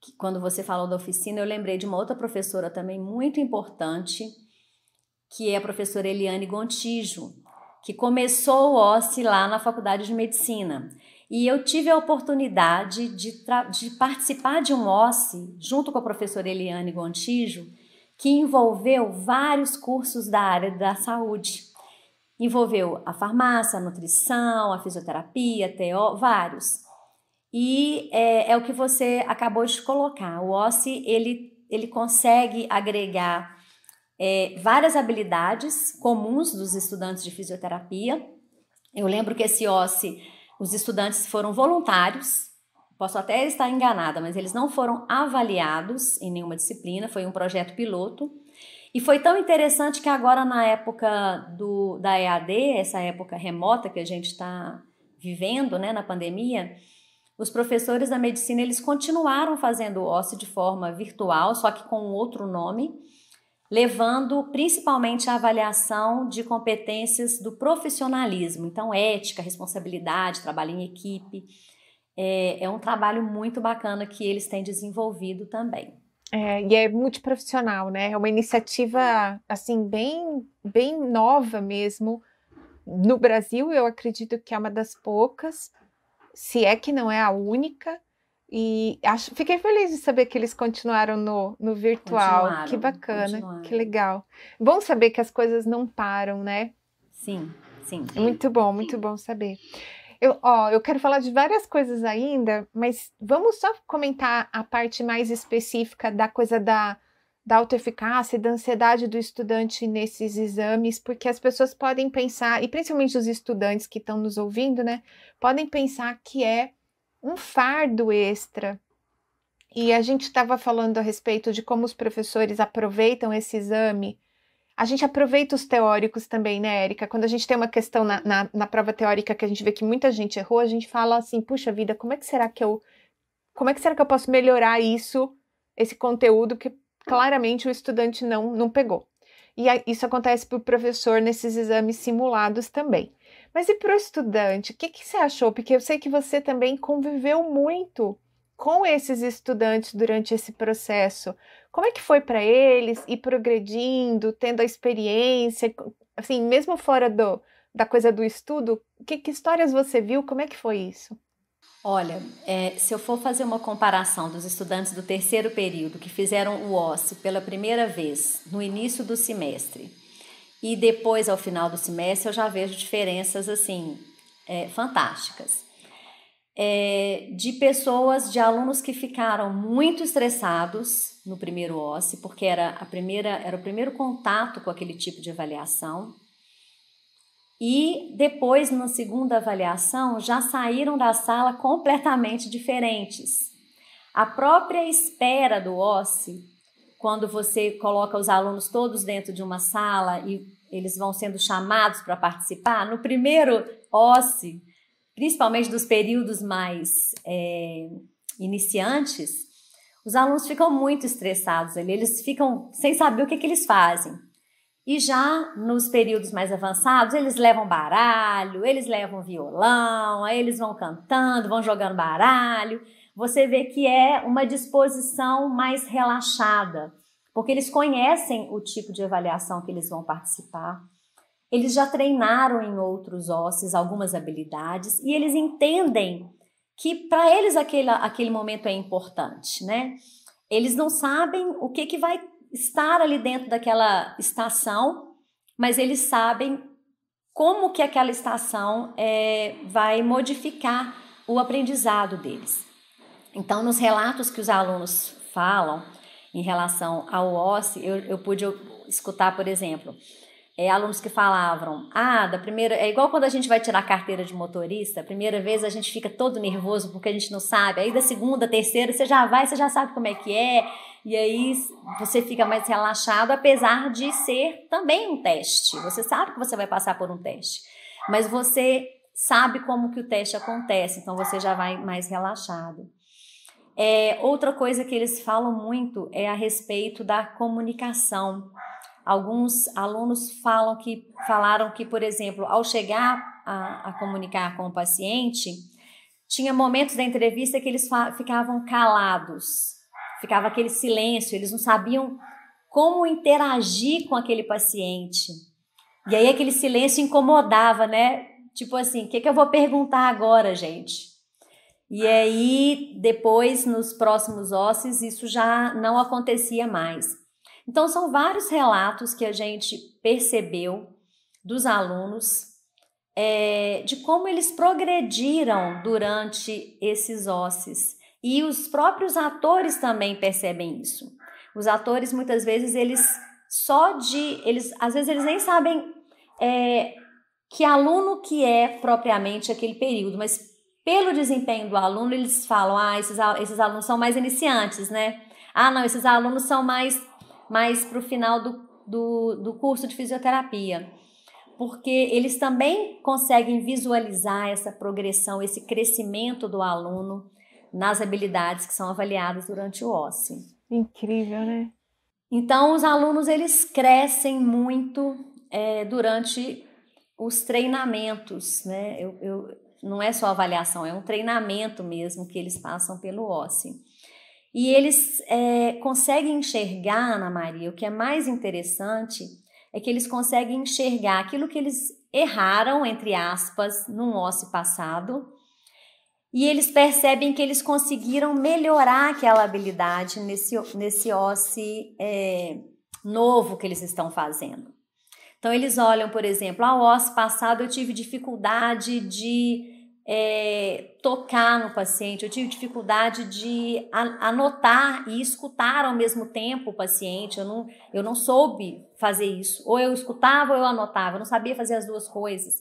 que quando você falou da oficina, eu lembrei de uma outra professora também muito importante, que é a professora Eliane Gontijo, que começou o OSCE lá na Faculdade de Medicina. E eu tive a oportunidade de, de participar de um OSCE junto com a professora Eliane Gontijo, que envolveu vários cursos da área da saúde. Envolveu a farmácia, a nutrição, a fisioterapia, TO, vários. E é, é o que você acabou de colocar. O OSCE, ele, ele consegue agregar é, várias habilidades comuns dos estudantes de fisioterapia. Eu lembro que esse OSCE, os estudantes foram voluntários, Posso até estar enganada, mas eles não foram avaliados em nenhuma disciplina, foi um projeto piloto. E foi tão interessante que agora, na época do, da EAD, essa época remota que a gente está vivendo né, na pandemia, os professores da medicina eles continuaram fazendo o OSCE de forma virtual, só que com outro nome, levando principalmente a avaliação de competências do profissionalismo, então ética, responsabilidade, trabalho em equipe é, é um trabalho muito bacana que eles têm desenvolvido também. É, e é multiprofissional, né? É uma iniciativa assim bem, bem nova mesmo no Brasil. Eu acredito que é uma das poucas, se é que não é a única. E acho, fiquei feliz de saber que eles continuaram no, no virtual. Que bacana, que legal. Bom saber que as coisas não param, né? Sim, sim. Muito bom, muito bom saber. Eu, ó, eu quero falar de várias coisas ainda, mas vamos só comentar a parte mais específica da coisa da, da autoeficácia e da ansiedade do estudante nesses exames, porque as pessoas podem pensar, e principalmente os estudantes que estão nos ouvindo, né, podem pensar que é um fardo extra. E a gente estava falando a respeito de como os professores aproveitam esse exame a gente aproveita os teóricos também, né, Érica? Quando a gente tem uma questão na, na, na, prova teórica que a gente vê que muita gente errou, a gente fala assim, puxa vida, como é que será que eu. Como é que será que eu posso melhorar isso, esse conteúdo que claramente o estudante não, não pegou? E a, isso acontece para o professor nesses exames simulados também. Mas e para o estudante, o que, que você achou? Porque eu sei que você também conviveu muito com esses estudantes durante esse processo. Como é que foi para eles ir progredindo, tendo a experiência, assim, mesmo fora do, da coisa do estudo, que, que histórias você viu? Como é que foi isso? Olha, é, se eu for fazer uma comparação dos estudantes do terceiro período que fizeram o OSS pela primeira vez no início do semestre e depois ao final do semestre, eu já vejo diferenças assim é, fantásticas é, de pessoas, de alunos que ficaram muito estressados no primeiro OSCE, porque era, a primeira, era o primeiro contato com aquele tipo de avaliação. E depois, na segunda avaliação, já saíram da sala completamente diferentes. A própria espera do OSCE, quando você coloca os alunos todos dentro de uma sala e eles vão sendo chamados para participar, no primeiro OSCE, principalmente dos períodos mais é, iniciantes, os alunos ficam muito estressados ali, eles ficam sem saber o que, que eles fazem. E já nos períodos mais avançados, eles levam baralho, eles levam violão, aí eles vão cantando, vão jogando baralho. Você vê que é uma disposição mais relaxada, porque eles conhecem o tipo de avaliação que eles vão participar, eles já treinaram em outros ossos algumas habilidades e eles entendem que para eles aquele, aquele momento é importante, né? Eles não sabem o que, que vai estar ali dentro daquela estação, mas eles sabem como que aquela estação é, vai modificar o aprendizado deles. Então, nos relatos que os alunos falam em relação ao OSCE, eu, eu pude escutar, por exemplo, é, alunos que falavam, ah, da primeira, é igual quando a gente vai tirar a carteira de motorista, a primeira vez a gente fica todo nervoso porque a gente não sabe, aí da segunda, terceira, você já vai, você já sabe como é que é, e aí você fica mais relaxado, apesar de ser também um teste. Você sabe que você vai passar por um teste, mas você sabe como que o teste acontece, então você já vai mais relaxado. É, outra coisa que eles falam muito é a respeito da comunicação Alguns alunos falam que falaram que, por exemplo, ao chegar a, a comunicar com o paciente, tinha momentos da entrevista que eles ficavam calados, ficava aquele silêncio, eles não sabiam como interagir com aquele paciente. E aí aquele silêncio incomodava, né? Tipo assim, o que, que eu vou perguntar agora, gente? E aí, depois, nos próximos ossos, isso já não acontecia mais. Então, são vários relatos que a gente percebeu dos alunos é, de como eles progrediram durante esses ossos. E os próprios atores também percebem isso. Os atores, muitas vezes, eles só de. Eles, às vezes, eles nem sabem é, que aluno que é propriamente aquele período, mas pelo desempenho do aluno, eles falam: ah, esses, esses alunos são mais iniciantes, né? Ah, não, esses alunos são mais mas para o final do, do, do curso de fisioterapia porque eles também conseguem visualizar essa progressão, esse crescimento do aluno nas habilidades que são avaliadas durante o OSCE. Incrível, né? Então, os alunos eles crescem muito é, durante os treinamentos, né? Eu, eu, não é só avaliação, é um treinamento mesmo que eles passam pelo OSCE. E eles é, conseguem enxergar, Ana Maria, o que é mais interessante é que eles conseguem enxergar aquilo que eles erraram, entre aspas, num ócio passado, e eles percebem que eles conseguiram melhorar aquela habilidade nesse, nesse ócio é, novo que eles estão fazendo. Então, eles olham, por exemplo, ao ah, ócio passado eu tive dificuldade de é, tocar no paciente, eu tive dificuldade de anotar e escutar ao mesmo tempo o paciente. Eu não, eu não soube fazer isso. Ou eu escutava ou eu anotava, eu não sabia fazer as duas coisas.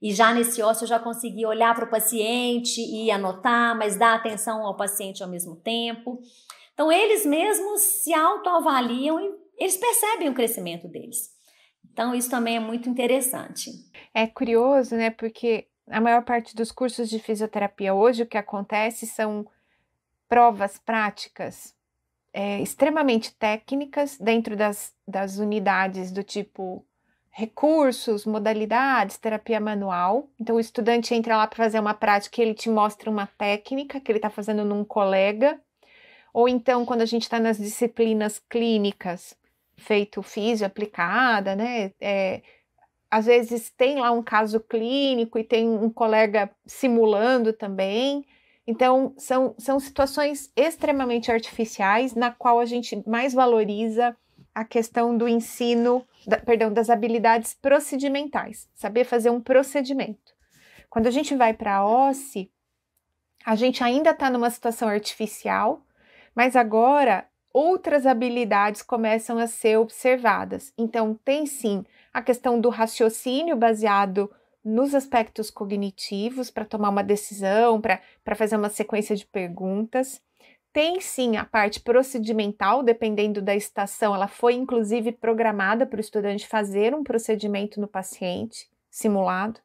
E já nesse ócio eu já consegui olhar para o paciente e anotar, mas dar atenção ao paciente ao mesmo tempo. Então, eles mesmos se autoavaliam e eles percebem o crescimento deles. Então, isso também é muito interessante. É curioso, né? Porque a maior parte dos cursos de fisioterapia hoje, o que acontece são provas práticas é, extremamente técnicas dentro das, das unidades do tipo recursos, modalidades, terapia manual. Então, o estudante entra lá para fazer uma prática e ele te mostra uma técnica que ele está fazendo num colega. Ou então, quando a gente está nas disciplinas clínicas, feito físio aplicada, né? É, às vezes tem lá um caso clínico e tem um colega simulando também. Então, são, são situações extremamente artificiais, na qual a gente mais valoriza a questão do ensino, da, perdão, das habilidades procedimentais, saber fazer um procedimento. Quando a gente vai para a OSCE, a gente ainda está numa situação artificial, mas agora outras habilidades começam a ser observadas. Então, tem sim a questão do raciocínio baseado nos aspectos cognitivos para tomar uma decisão, para fazer uma sequência de perguntas. Tem sim a parte procedimental, dependendo da estação, ela foi inclusive programada para o estudante fazer um procedimento no paciente simulado,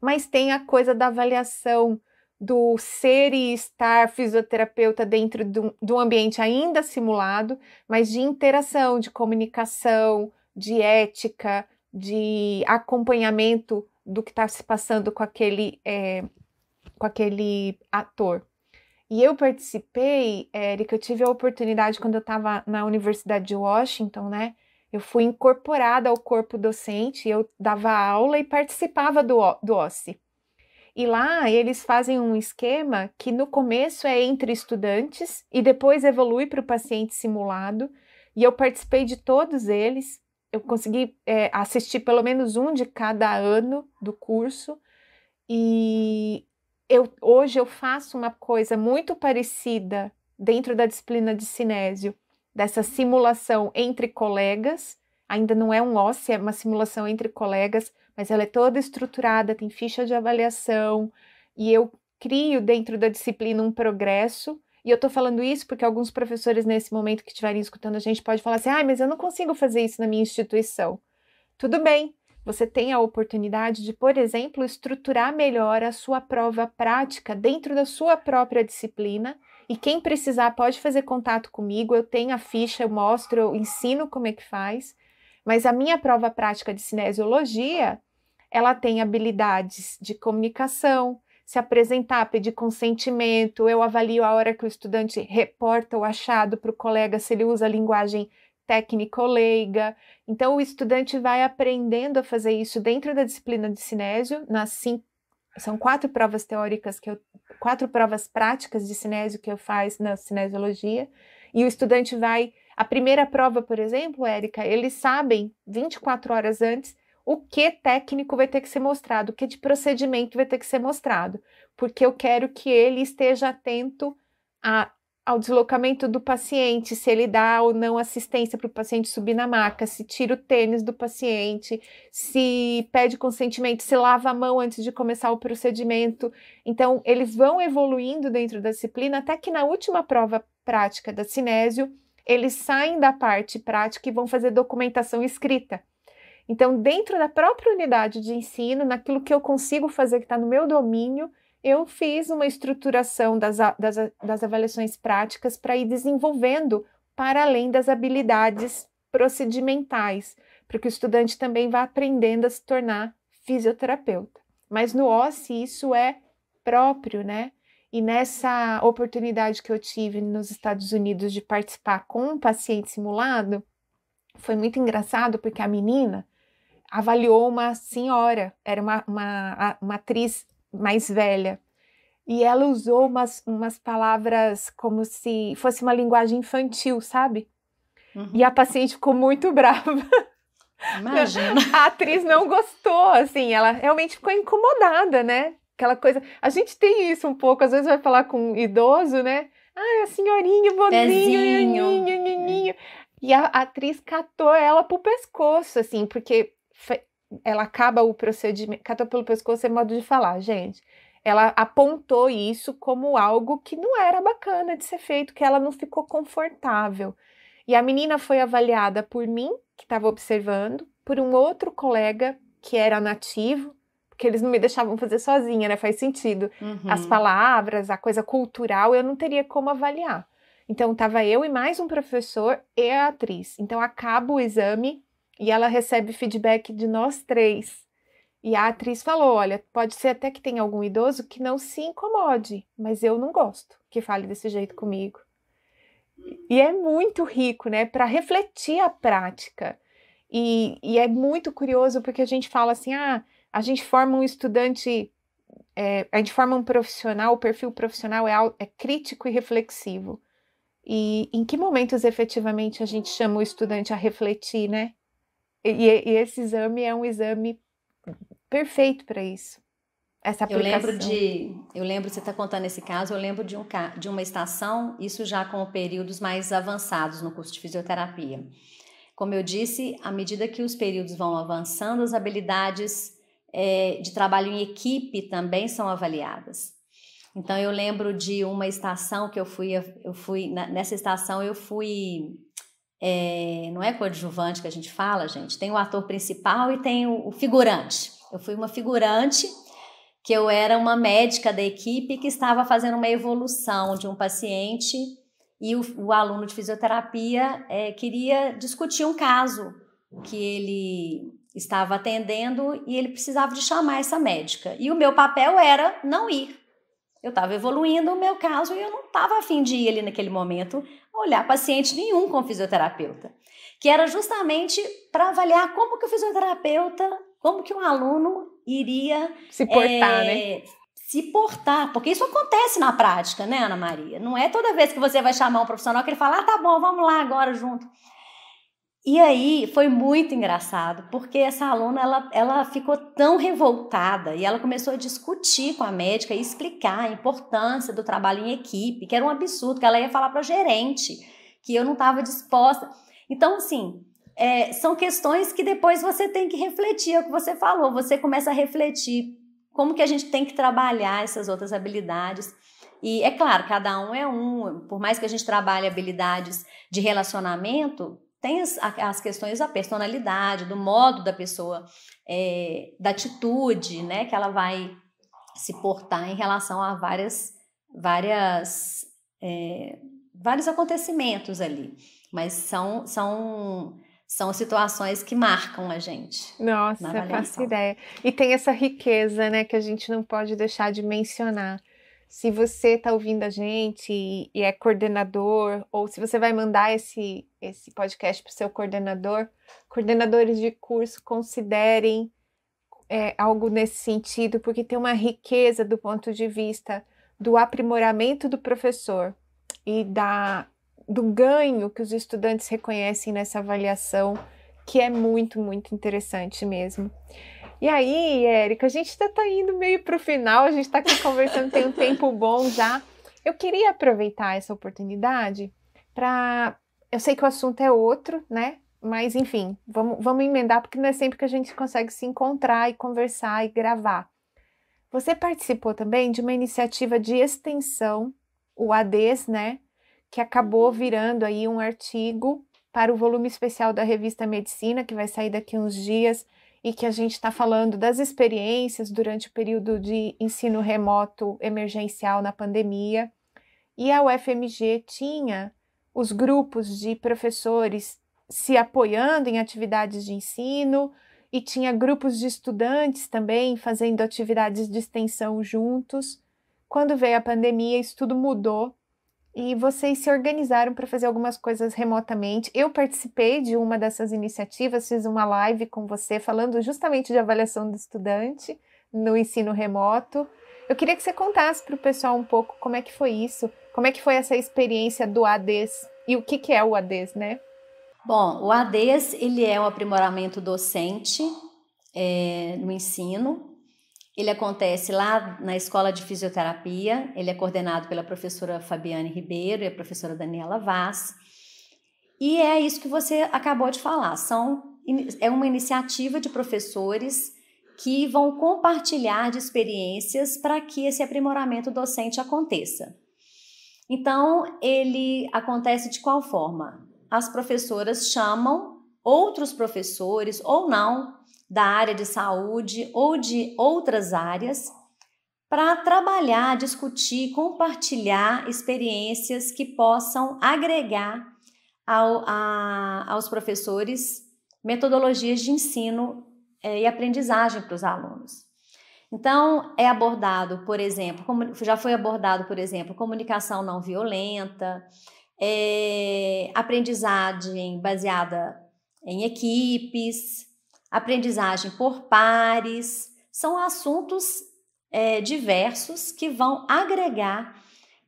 mas tem a coisa da avaliação do ser e estar fisioterapeuta dentro do, do ambiente ainda simulado, mas de interação, de comunicação, de ética, de acompanhamento do que está se passando com aquele, é, com aquele ator. E eu participei, Erika, eu tive a oportunidade quando eu estava na Universidade de Washington, né? Eu fui incorporada ao corpo docente, eu dava aula e participava do, do OSCE. E lá eles fazem um esquema que no começo é entre estudantes e depois evolui para o paciente simulado. E eu participei de todos eles. Eu consegui é, assistir pelo menos um de cada ano do curso. E eu, hoje eu faço uma coisa muito parecida dentro da disciplina de cinésio, dessa simulação entre colegas. Ainda não é um ósseo é uma simulação entre colegas, mas ela é toda estruturada, tem ficha de avaliação, e eu crio dentro da disciplina um progresso. E eu estou falando isso porque alguns professores nesse momento que estiverem escutando a gente pode falar assim: ah, mas eu não consigo fazer isso na minha instituição. Tudo bem, você tem a oportunidade de, por exemplo, estruturar melhor a sua prova prática dentro da sua própria disciplina. E quem precisar pode fazer contato comigo, eu tenho a ficha, eu mostro, eu ensino como é que faz. Mas a minha prova prática de cinesiologia, ela tem habilidades de comunicação, se apresentar, pedir consentimento, eu avalio a hora que o estudante reporta o achado para o colega se ele usa a linguagem técnico-leiga. Então, o estudante vai aprendendo a fazer isso dentro da disciplina de cinésio, nas cinco, são quatro provas teóricas que eu, quatro provas práticas de cinésio que eu faço na cinesiologia, e o estudante vai a primeira prova, por exemplo, Érica, eles sabem 24 horas antes o que técnico vai ter que ser mostrado, o que de procedimento vai ter que ser mostrado, porque eu quero que ele esteja atento a, ao deslocamento do paciente, se ele dá ou não assistência para o paciente subir na maca, se tira o tênis do paciente, se pede consentimento, se lava a mão antes de começar o procedimento. Então, eles vão evoluindo dentro da disciplina até que na última prova prática da cinésio, eles saem da parte prática e vão fazer documentação escrita. Então, dentro da própria unidade de ensino, naquilo que eu consigo fazer, que está no meu domínio, eu fiz uma estruturação das, das, das avaliações práticas para ir desenvolvendo para além das habilidades procedimentais, para que o estudante também vá aprendendo a se tornar fisioterapeuta. Mas no OSCE isso é próprio, né? E nessa oportunidade que eu tive nos Estados Unidos de participar com um paciente simulado, foi muito engraçado porque a menina avaliou uma senhora, era uma, uma, uma atriz mais velha, e ela usou umas, umas palavras como se fosse uma linguagem infantil, sabe? Uhum. E a paciente ficou muito brava. Imagina. A atriz não gostou, assim, ela realmente ficou incomodada, né? aquela coisa. A gente tem isso um pouco, às vezes vai falar com um idoso, né? Ah, senhorinho, boninho, ninho, ninho. É. E a atriz catou ela pro pescoço, assim, porque ela acaba o procedimento. Catou pelo pescoço é modo de falar, gente. Ela apontou isso como algo que não era bacana de ser feito, que ela não ficou confortável. E a menina foi avaliada por mim, que estava observando, por um outro colega que era nativo, que eles não me deixavam fazer sozinha, né? Faz sentido. Uhum. As palavras, a coisa cultural, eu não teria como avaliar. Então, tava eu e mais um professor e a atriz. Então, acaba o exame e ela recebe feedback de nós três. E a atriz falou: Olha, pode ser até que tenha algum idoso que não se incomode, mas eu não gosto que fale desse jeito comigo. E é muito rico, né, para refletir a prática. E, e, é muito curioso porque a gente fala assim: ah, a gente forma um estudante, é, a gente forma um profissional, o perfil profissional é, é crítico e reflexivo. E em que momentos efetivamente a gente chama o estudante a refletir, né? E, e esse exame é um exame perfeito para isso. Essa aplicação. Eu lembro de, eu lembro você está contando esse caso. Eu lembro de um de uma estação, isso já com períodos mais avançados no curso de fisioterapia. Como eu disse, à medida que os períodos vão avançando, as habilidades é, de trabalho em equipe também são avaliadas. Então eu lembro de uma estação que eu fui, eu fui nessa estação eu fui é, não é coadjuvante que a gente fala, gente. Tem o ator principal e tem o, figurante. Eu fui uma figurante que eu era uma médica da equipe que estava fazendo uma evolução de um paciente e o, o aluno de fisioterapia é, queria discutir um caso que ele estava atendendo e ele precisava de chamar essa médica. E o meu papel era não ir. Eu estava evoluindo o meu caso e eu não estava afim de ir ali naquele momento olhar paciente nenhum com fisioterapeuta. Que era justamente para avaliar como que o fisioterapeuta, como que o um aluno iria... Se portar, é, né? se portar, porque isso acontece na prática, né, Ana Maria? Não é toda vez que você vai chamar um profissional que ele fala, ah, tá bom, vamos lá agora junto. E aí foi muito engraçado, porque essa aluna ela, ela ficou tão revoltada e ela começou a discutir com a médica e explicar a importância do trabalho em equipe, que era um absurdo, que ela ia falar para a gerente que eu não estava disposta. Então, assim, é, são questões que depois você tem que refletir, é o que você falou, você começa a refletir como que a gente tem que trabalhar essas outras habilidades. E é claro, cada um é um, por mais que a gente trabalhe habilidades de relacionamento, tem as, as questões da personalidade, do modo da pessoa, é, da atitude, né? Que ela vai se portar em relação a várias, várias, é, vários acontecimentos ali. Mas são, são são situações que marcam a gente. Nossa, faço ideia. E tem essa riqueza, né, que a gente não pode deixar de mencionar. Se você está ouvindo a gente e é coordenador, ou se você vai mandar esse esse podcast para o seu coordenador. Coordenadores de curso, considerem é, algo nesse sentido, porque tem uma riqueza do ponto de vista do aprimoramento do professor e da, do ganho que os estudantes reconhecem nessa avaliação, que é muito, muito interessante mesmo. E aí, Érica, a gente está tá indo meio para o final, a gente está aqui conversando, tem um tempo bom já. Eu queria aproveitar essa oportunidade para eu sei que o assunto é outro, né? Mas enfim, vamos, vamos emendar porque não é sempre que a gente consegue se encontrar e conversar e gravar. Você participou também de uma iniciativa de extensão, o ADES, né? Que acabou uhum. virando aí um artigo para o volume especial da revista Medicina, que vai sair daqui uns dias, e que a gente está falando das experiências durante o período de ensino remoto emergencial na pandemia. E a UFMG tinha os grupos de professores se apoiando em atividades de ensino e tinha grupos de estudantes também fazendo atividades de extensão juntos. Quando veio a pandemia, isso tudo mudou e vocês se organizaram para fazer algumas coisas remotamente. Eu participei de uma dessas iniciativas, fiz uma live com você falando justamente de avaliação do estudante no ensino remoto. Eu queria que você contasse para o pessoal um pouco como é que foi isso, como é que foi essa experiência do ADES e o que, que é o ADES, né? Bom, o ADES ele é um aprimoramento docente é, no ensino. Ele acontece lá na Escola de Fisioterapia, ele é coordenado pela professora Fabiane Ribeiro e a professora Daniela Vaz. E é isso que você acabou de falar, são, é uma iniciativa de professores que vão compartilhar de experiências para que esse aprimoramento docente aconteça. Então, ele acontece de qual forma? As professoras chamam outros professores ou não da área de saúde ou de outras áreas para trabalhar, discutir, compartilhar experiências que possam agregar ao, a, aos professores metodologias de ensino é, e aprendizagem para os alunos. Então, é abordado, por exemplo, já foi abordado, por exemplo, comunicação não violenta, é, aprendizagem baseada em equipes, aprendizagem por pares, são assuntos é, diversos que vão agregar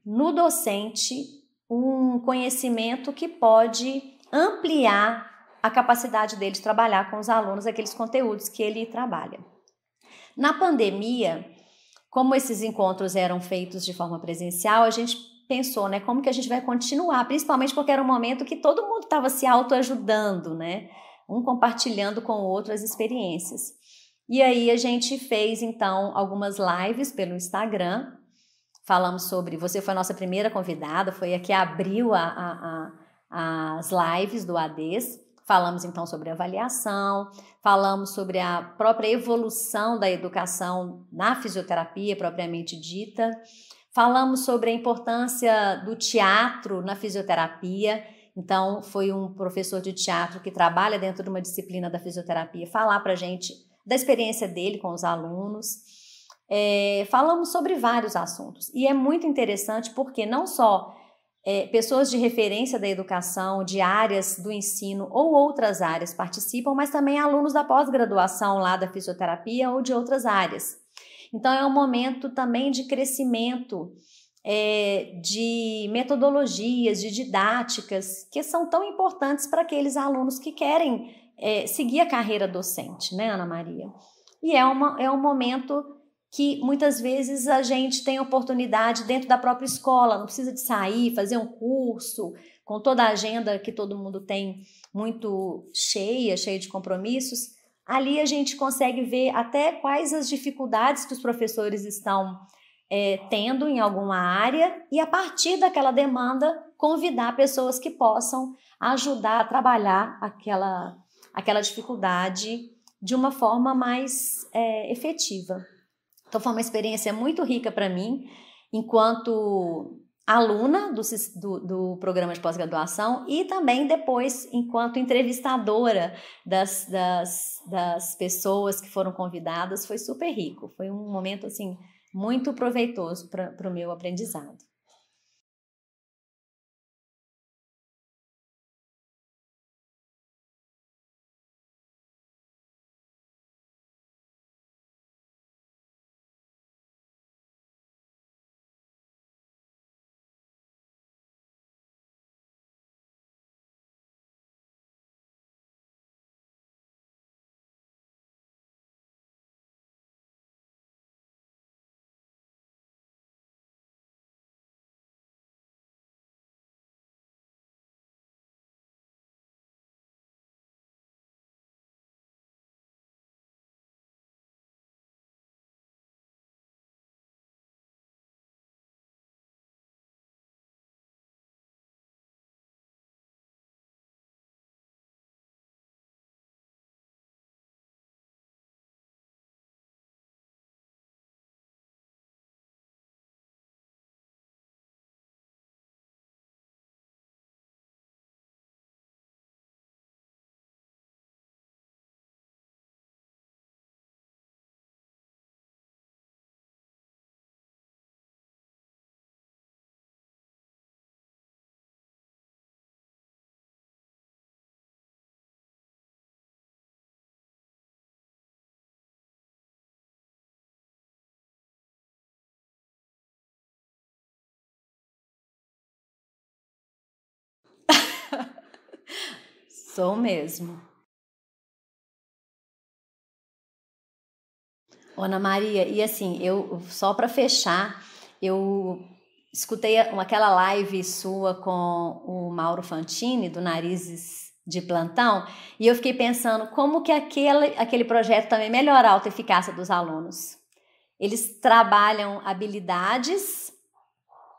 no docente um conhecimento que pode ampliar a capacidade dele de trabalhar com os alunos aqueles conteúdos que ele trabalha. Na pandemia, como esses encontros eram feitos de forma presencial, a gente pensou, né, como que a gente vai continuar, principalmente porque era um momento que todo mundo estava se autoajudando, né, um compartilhando com o outro as experiências. E aí a gente fez então algumas lives pelo Instagram. Falamos sobre. Você foi a nossa primeira convidada, foi a que abriu a, a, a, as lives do ADES. Falamos então sobre avaliação, falamos sobre a própria evolução da educação na fisioterapia propriamente dita, falamos sobre a importância do teatro na fisioterapia. Então, foi um professor de teatro que trabalha dentro de uma disciplina da fisioterapia falar para a gente da experiência dele com os alunos. É, falamos sobre vários assuntos e é muito interessante porque não só é, pessoas de referência da educação, de áreas do ensino ou outras áreas participam, mas também alunos da pós-graduação lá da fisioterapia ou de outras áreas. Então, é um momento também de crescimento é, de metodologias, de didáticas, que são tão importantes para aqueles alunos que querem é, seguir a carreira docente, né, Ana Maria? E é, uma, é um momento que muitas vezes a gente tem oportunidade dentro da própria escola, não precisa de sair, fazer um curso, com toda a agenda que todo mundo tem muito cheia, cheia de compromissos. Ali a gente consegue ver até quais as dificuldades que os professores estão é, tendo em alguma área e, a partir daquela demanda, convidar pessoas que possam ajudar a trabalhar aquela, aquela dificuldade de uma forma mais é, efetiva. Então foi uma experiência muito rica para mim, enquanto aluna do, do, do programa de pós-graduação e também depois enquanto entrevistadora das, das, das pessoas que foram convidadas. Foi super rico, foi um momento assim muito proveitoso para o pro meu aprendizado. Sou mesmo. Ana Maria, e assim, eu só para fechar, eu escutei aquela live sua com o Mauro Fantini do Narizes de Plantão, e eu fiquei pensando como que aquele, aquele projeto também melhora a autoeficácia dos alunos. Eles trabalham habilidades,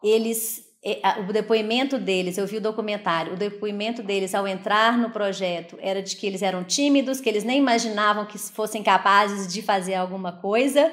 eles o depoimento deles, eu vi o documentário, o depoimento deles ao entrar no projeto era de que eles eram tímidos, que eles nem imaginavam que fossem capazes de fazer alguma coisa.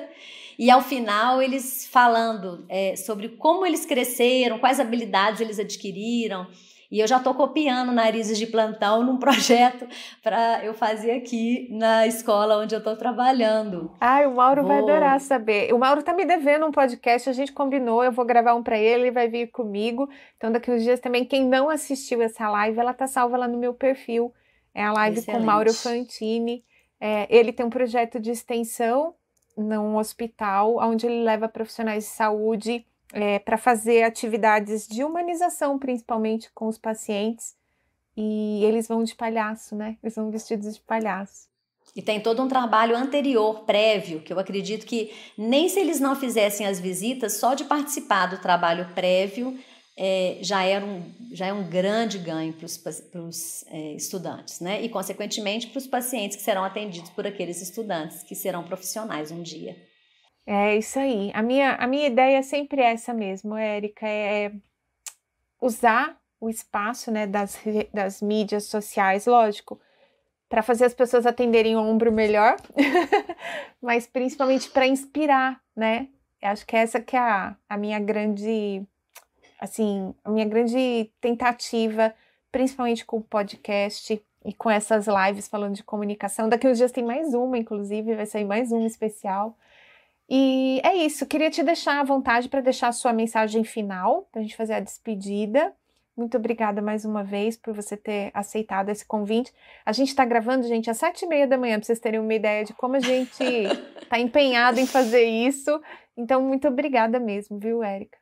E ao final, eles falando é, sobre como eles cresceram, quais habilidades eles adquiriram, e eu já estou copiando Narizes de Plantão num projeto para eu fazer aqui na escola onde eu estou trabalhando. Ai, o Mauro vou... vai adorar saber. O Mauro está me devendo um podcast, a gente combinou, eu vou gravar um para ele, ele vai vir comigo. Então, daqui uns dias também, quem não assistiu essa live, ela tá salva lá no meu perfil. É a live Excelente. com Mauro Fantini. É, ele tem um projeto de extensão num hospital, onde ele leva profissionais de saúde é, para fazer atividades de humanização, principalmente com os pacientes. E eles vão de palhaço, né? Eles vão vestidos de palhaço. E tem todo um trabalho anterior, prévio, que eu acredito que nem se eles não fizessem as visitas, só de participar do trabalho prévio é, já, era um, já é um grande ganho para os é, estudantes, né? E, consequentemente, para os pacientes que serão atendidos por aqueles estudantes que serão profissionais um dia. É isso aí. A minha, a minha ideia é sempre essa mesmo, Érica, é, é usar o espaço né, das, das mídias sociais, lógico, para fazer as pessoas atenderem o ombro melhor, mas principalmente para inspirar, né? Eu acho que essa que é a, a minha grande, assim, a minha grande tentativa, principalmente com o podcast, e com essas lives falando de comunicação. Daqui uns dias tem mais uma, inclusive, vai sair mais uma especial. E é isso, queria te deixar à vontade para deixar a sua mensagem final, para a gente fazer a despedida. Muito obrigada mais uma vez por você ter aceitado esse convite. A gente está gravando, gente, às sete e meia da manhã, para vocês terem uma ideia de como a gente está empenhado em fazer isso. Então, muito obrigada mesmo, viu, Érica?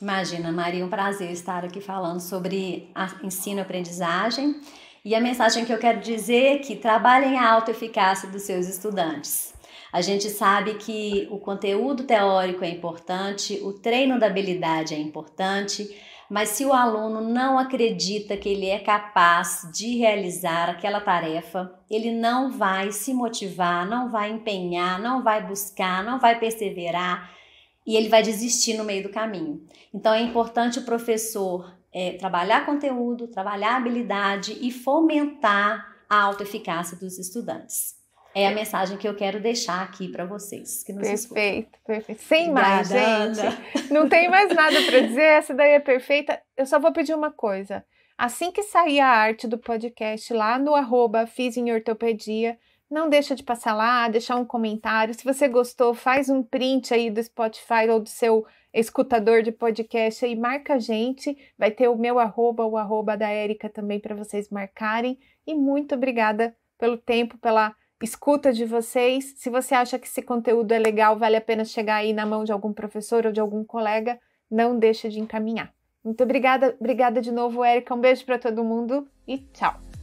Imagina, Maria, um prazer estar aqui falando sobre ensino-aprendizagem. E a mensagem que eu quero dizer é que trabalhem a autoeficácia dos seus estudantes. A gente sabe que o conteúdo teórico é importante, o treino da habilidade é importante, mas se o aluno não acredita que ele é capaz de realizar aquela tarefa, ele não vai se motivar, não vai empenhar, não vai buscar, não vai perseverar e ele vai desistir no meio do caminho. Então é importante o professor é, trabalhar conteúdo, trabalhar habilidade e fomentar a autoeficácia dos estudantes é a mensagem que eu quero deixar aqui para vocês que nos Perfeito, escutam. perfeito. Sem mais, Obrigada, gente. Ana. Não tem mais nada para dizer, essa daí é perfeita. Eu só vou pedir uma coisa. Assim que sair a arte do podcast lá no arroba Fiz em Ortopedia, não deixa de passar lá, deixar um comentário. Se você gostou, faz um print aí do Spotify ou do seu escutador de podcast e marca a gente. Vai ter o meu arroba, o arroba da Érica também para vocês marcarem. E muito obrigada pelo tempo, pela escuta de vocês. Se você acha que esse conteúdo é legal, vale a pena chegar aí na mão de algum professor ou de algum colega, não deixa de encaminhar. Muito obrigada, obrigada de novo, Érica. Um beijo para todo mundo e tchau.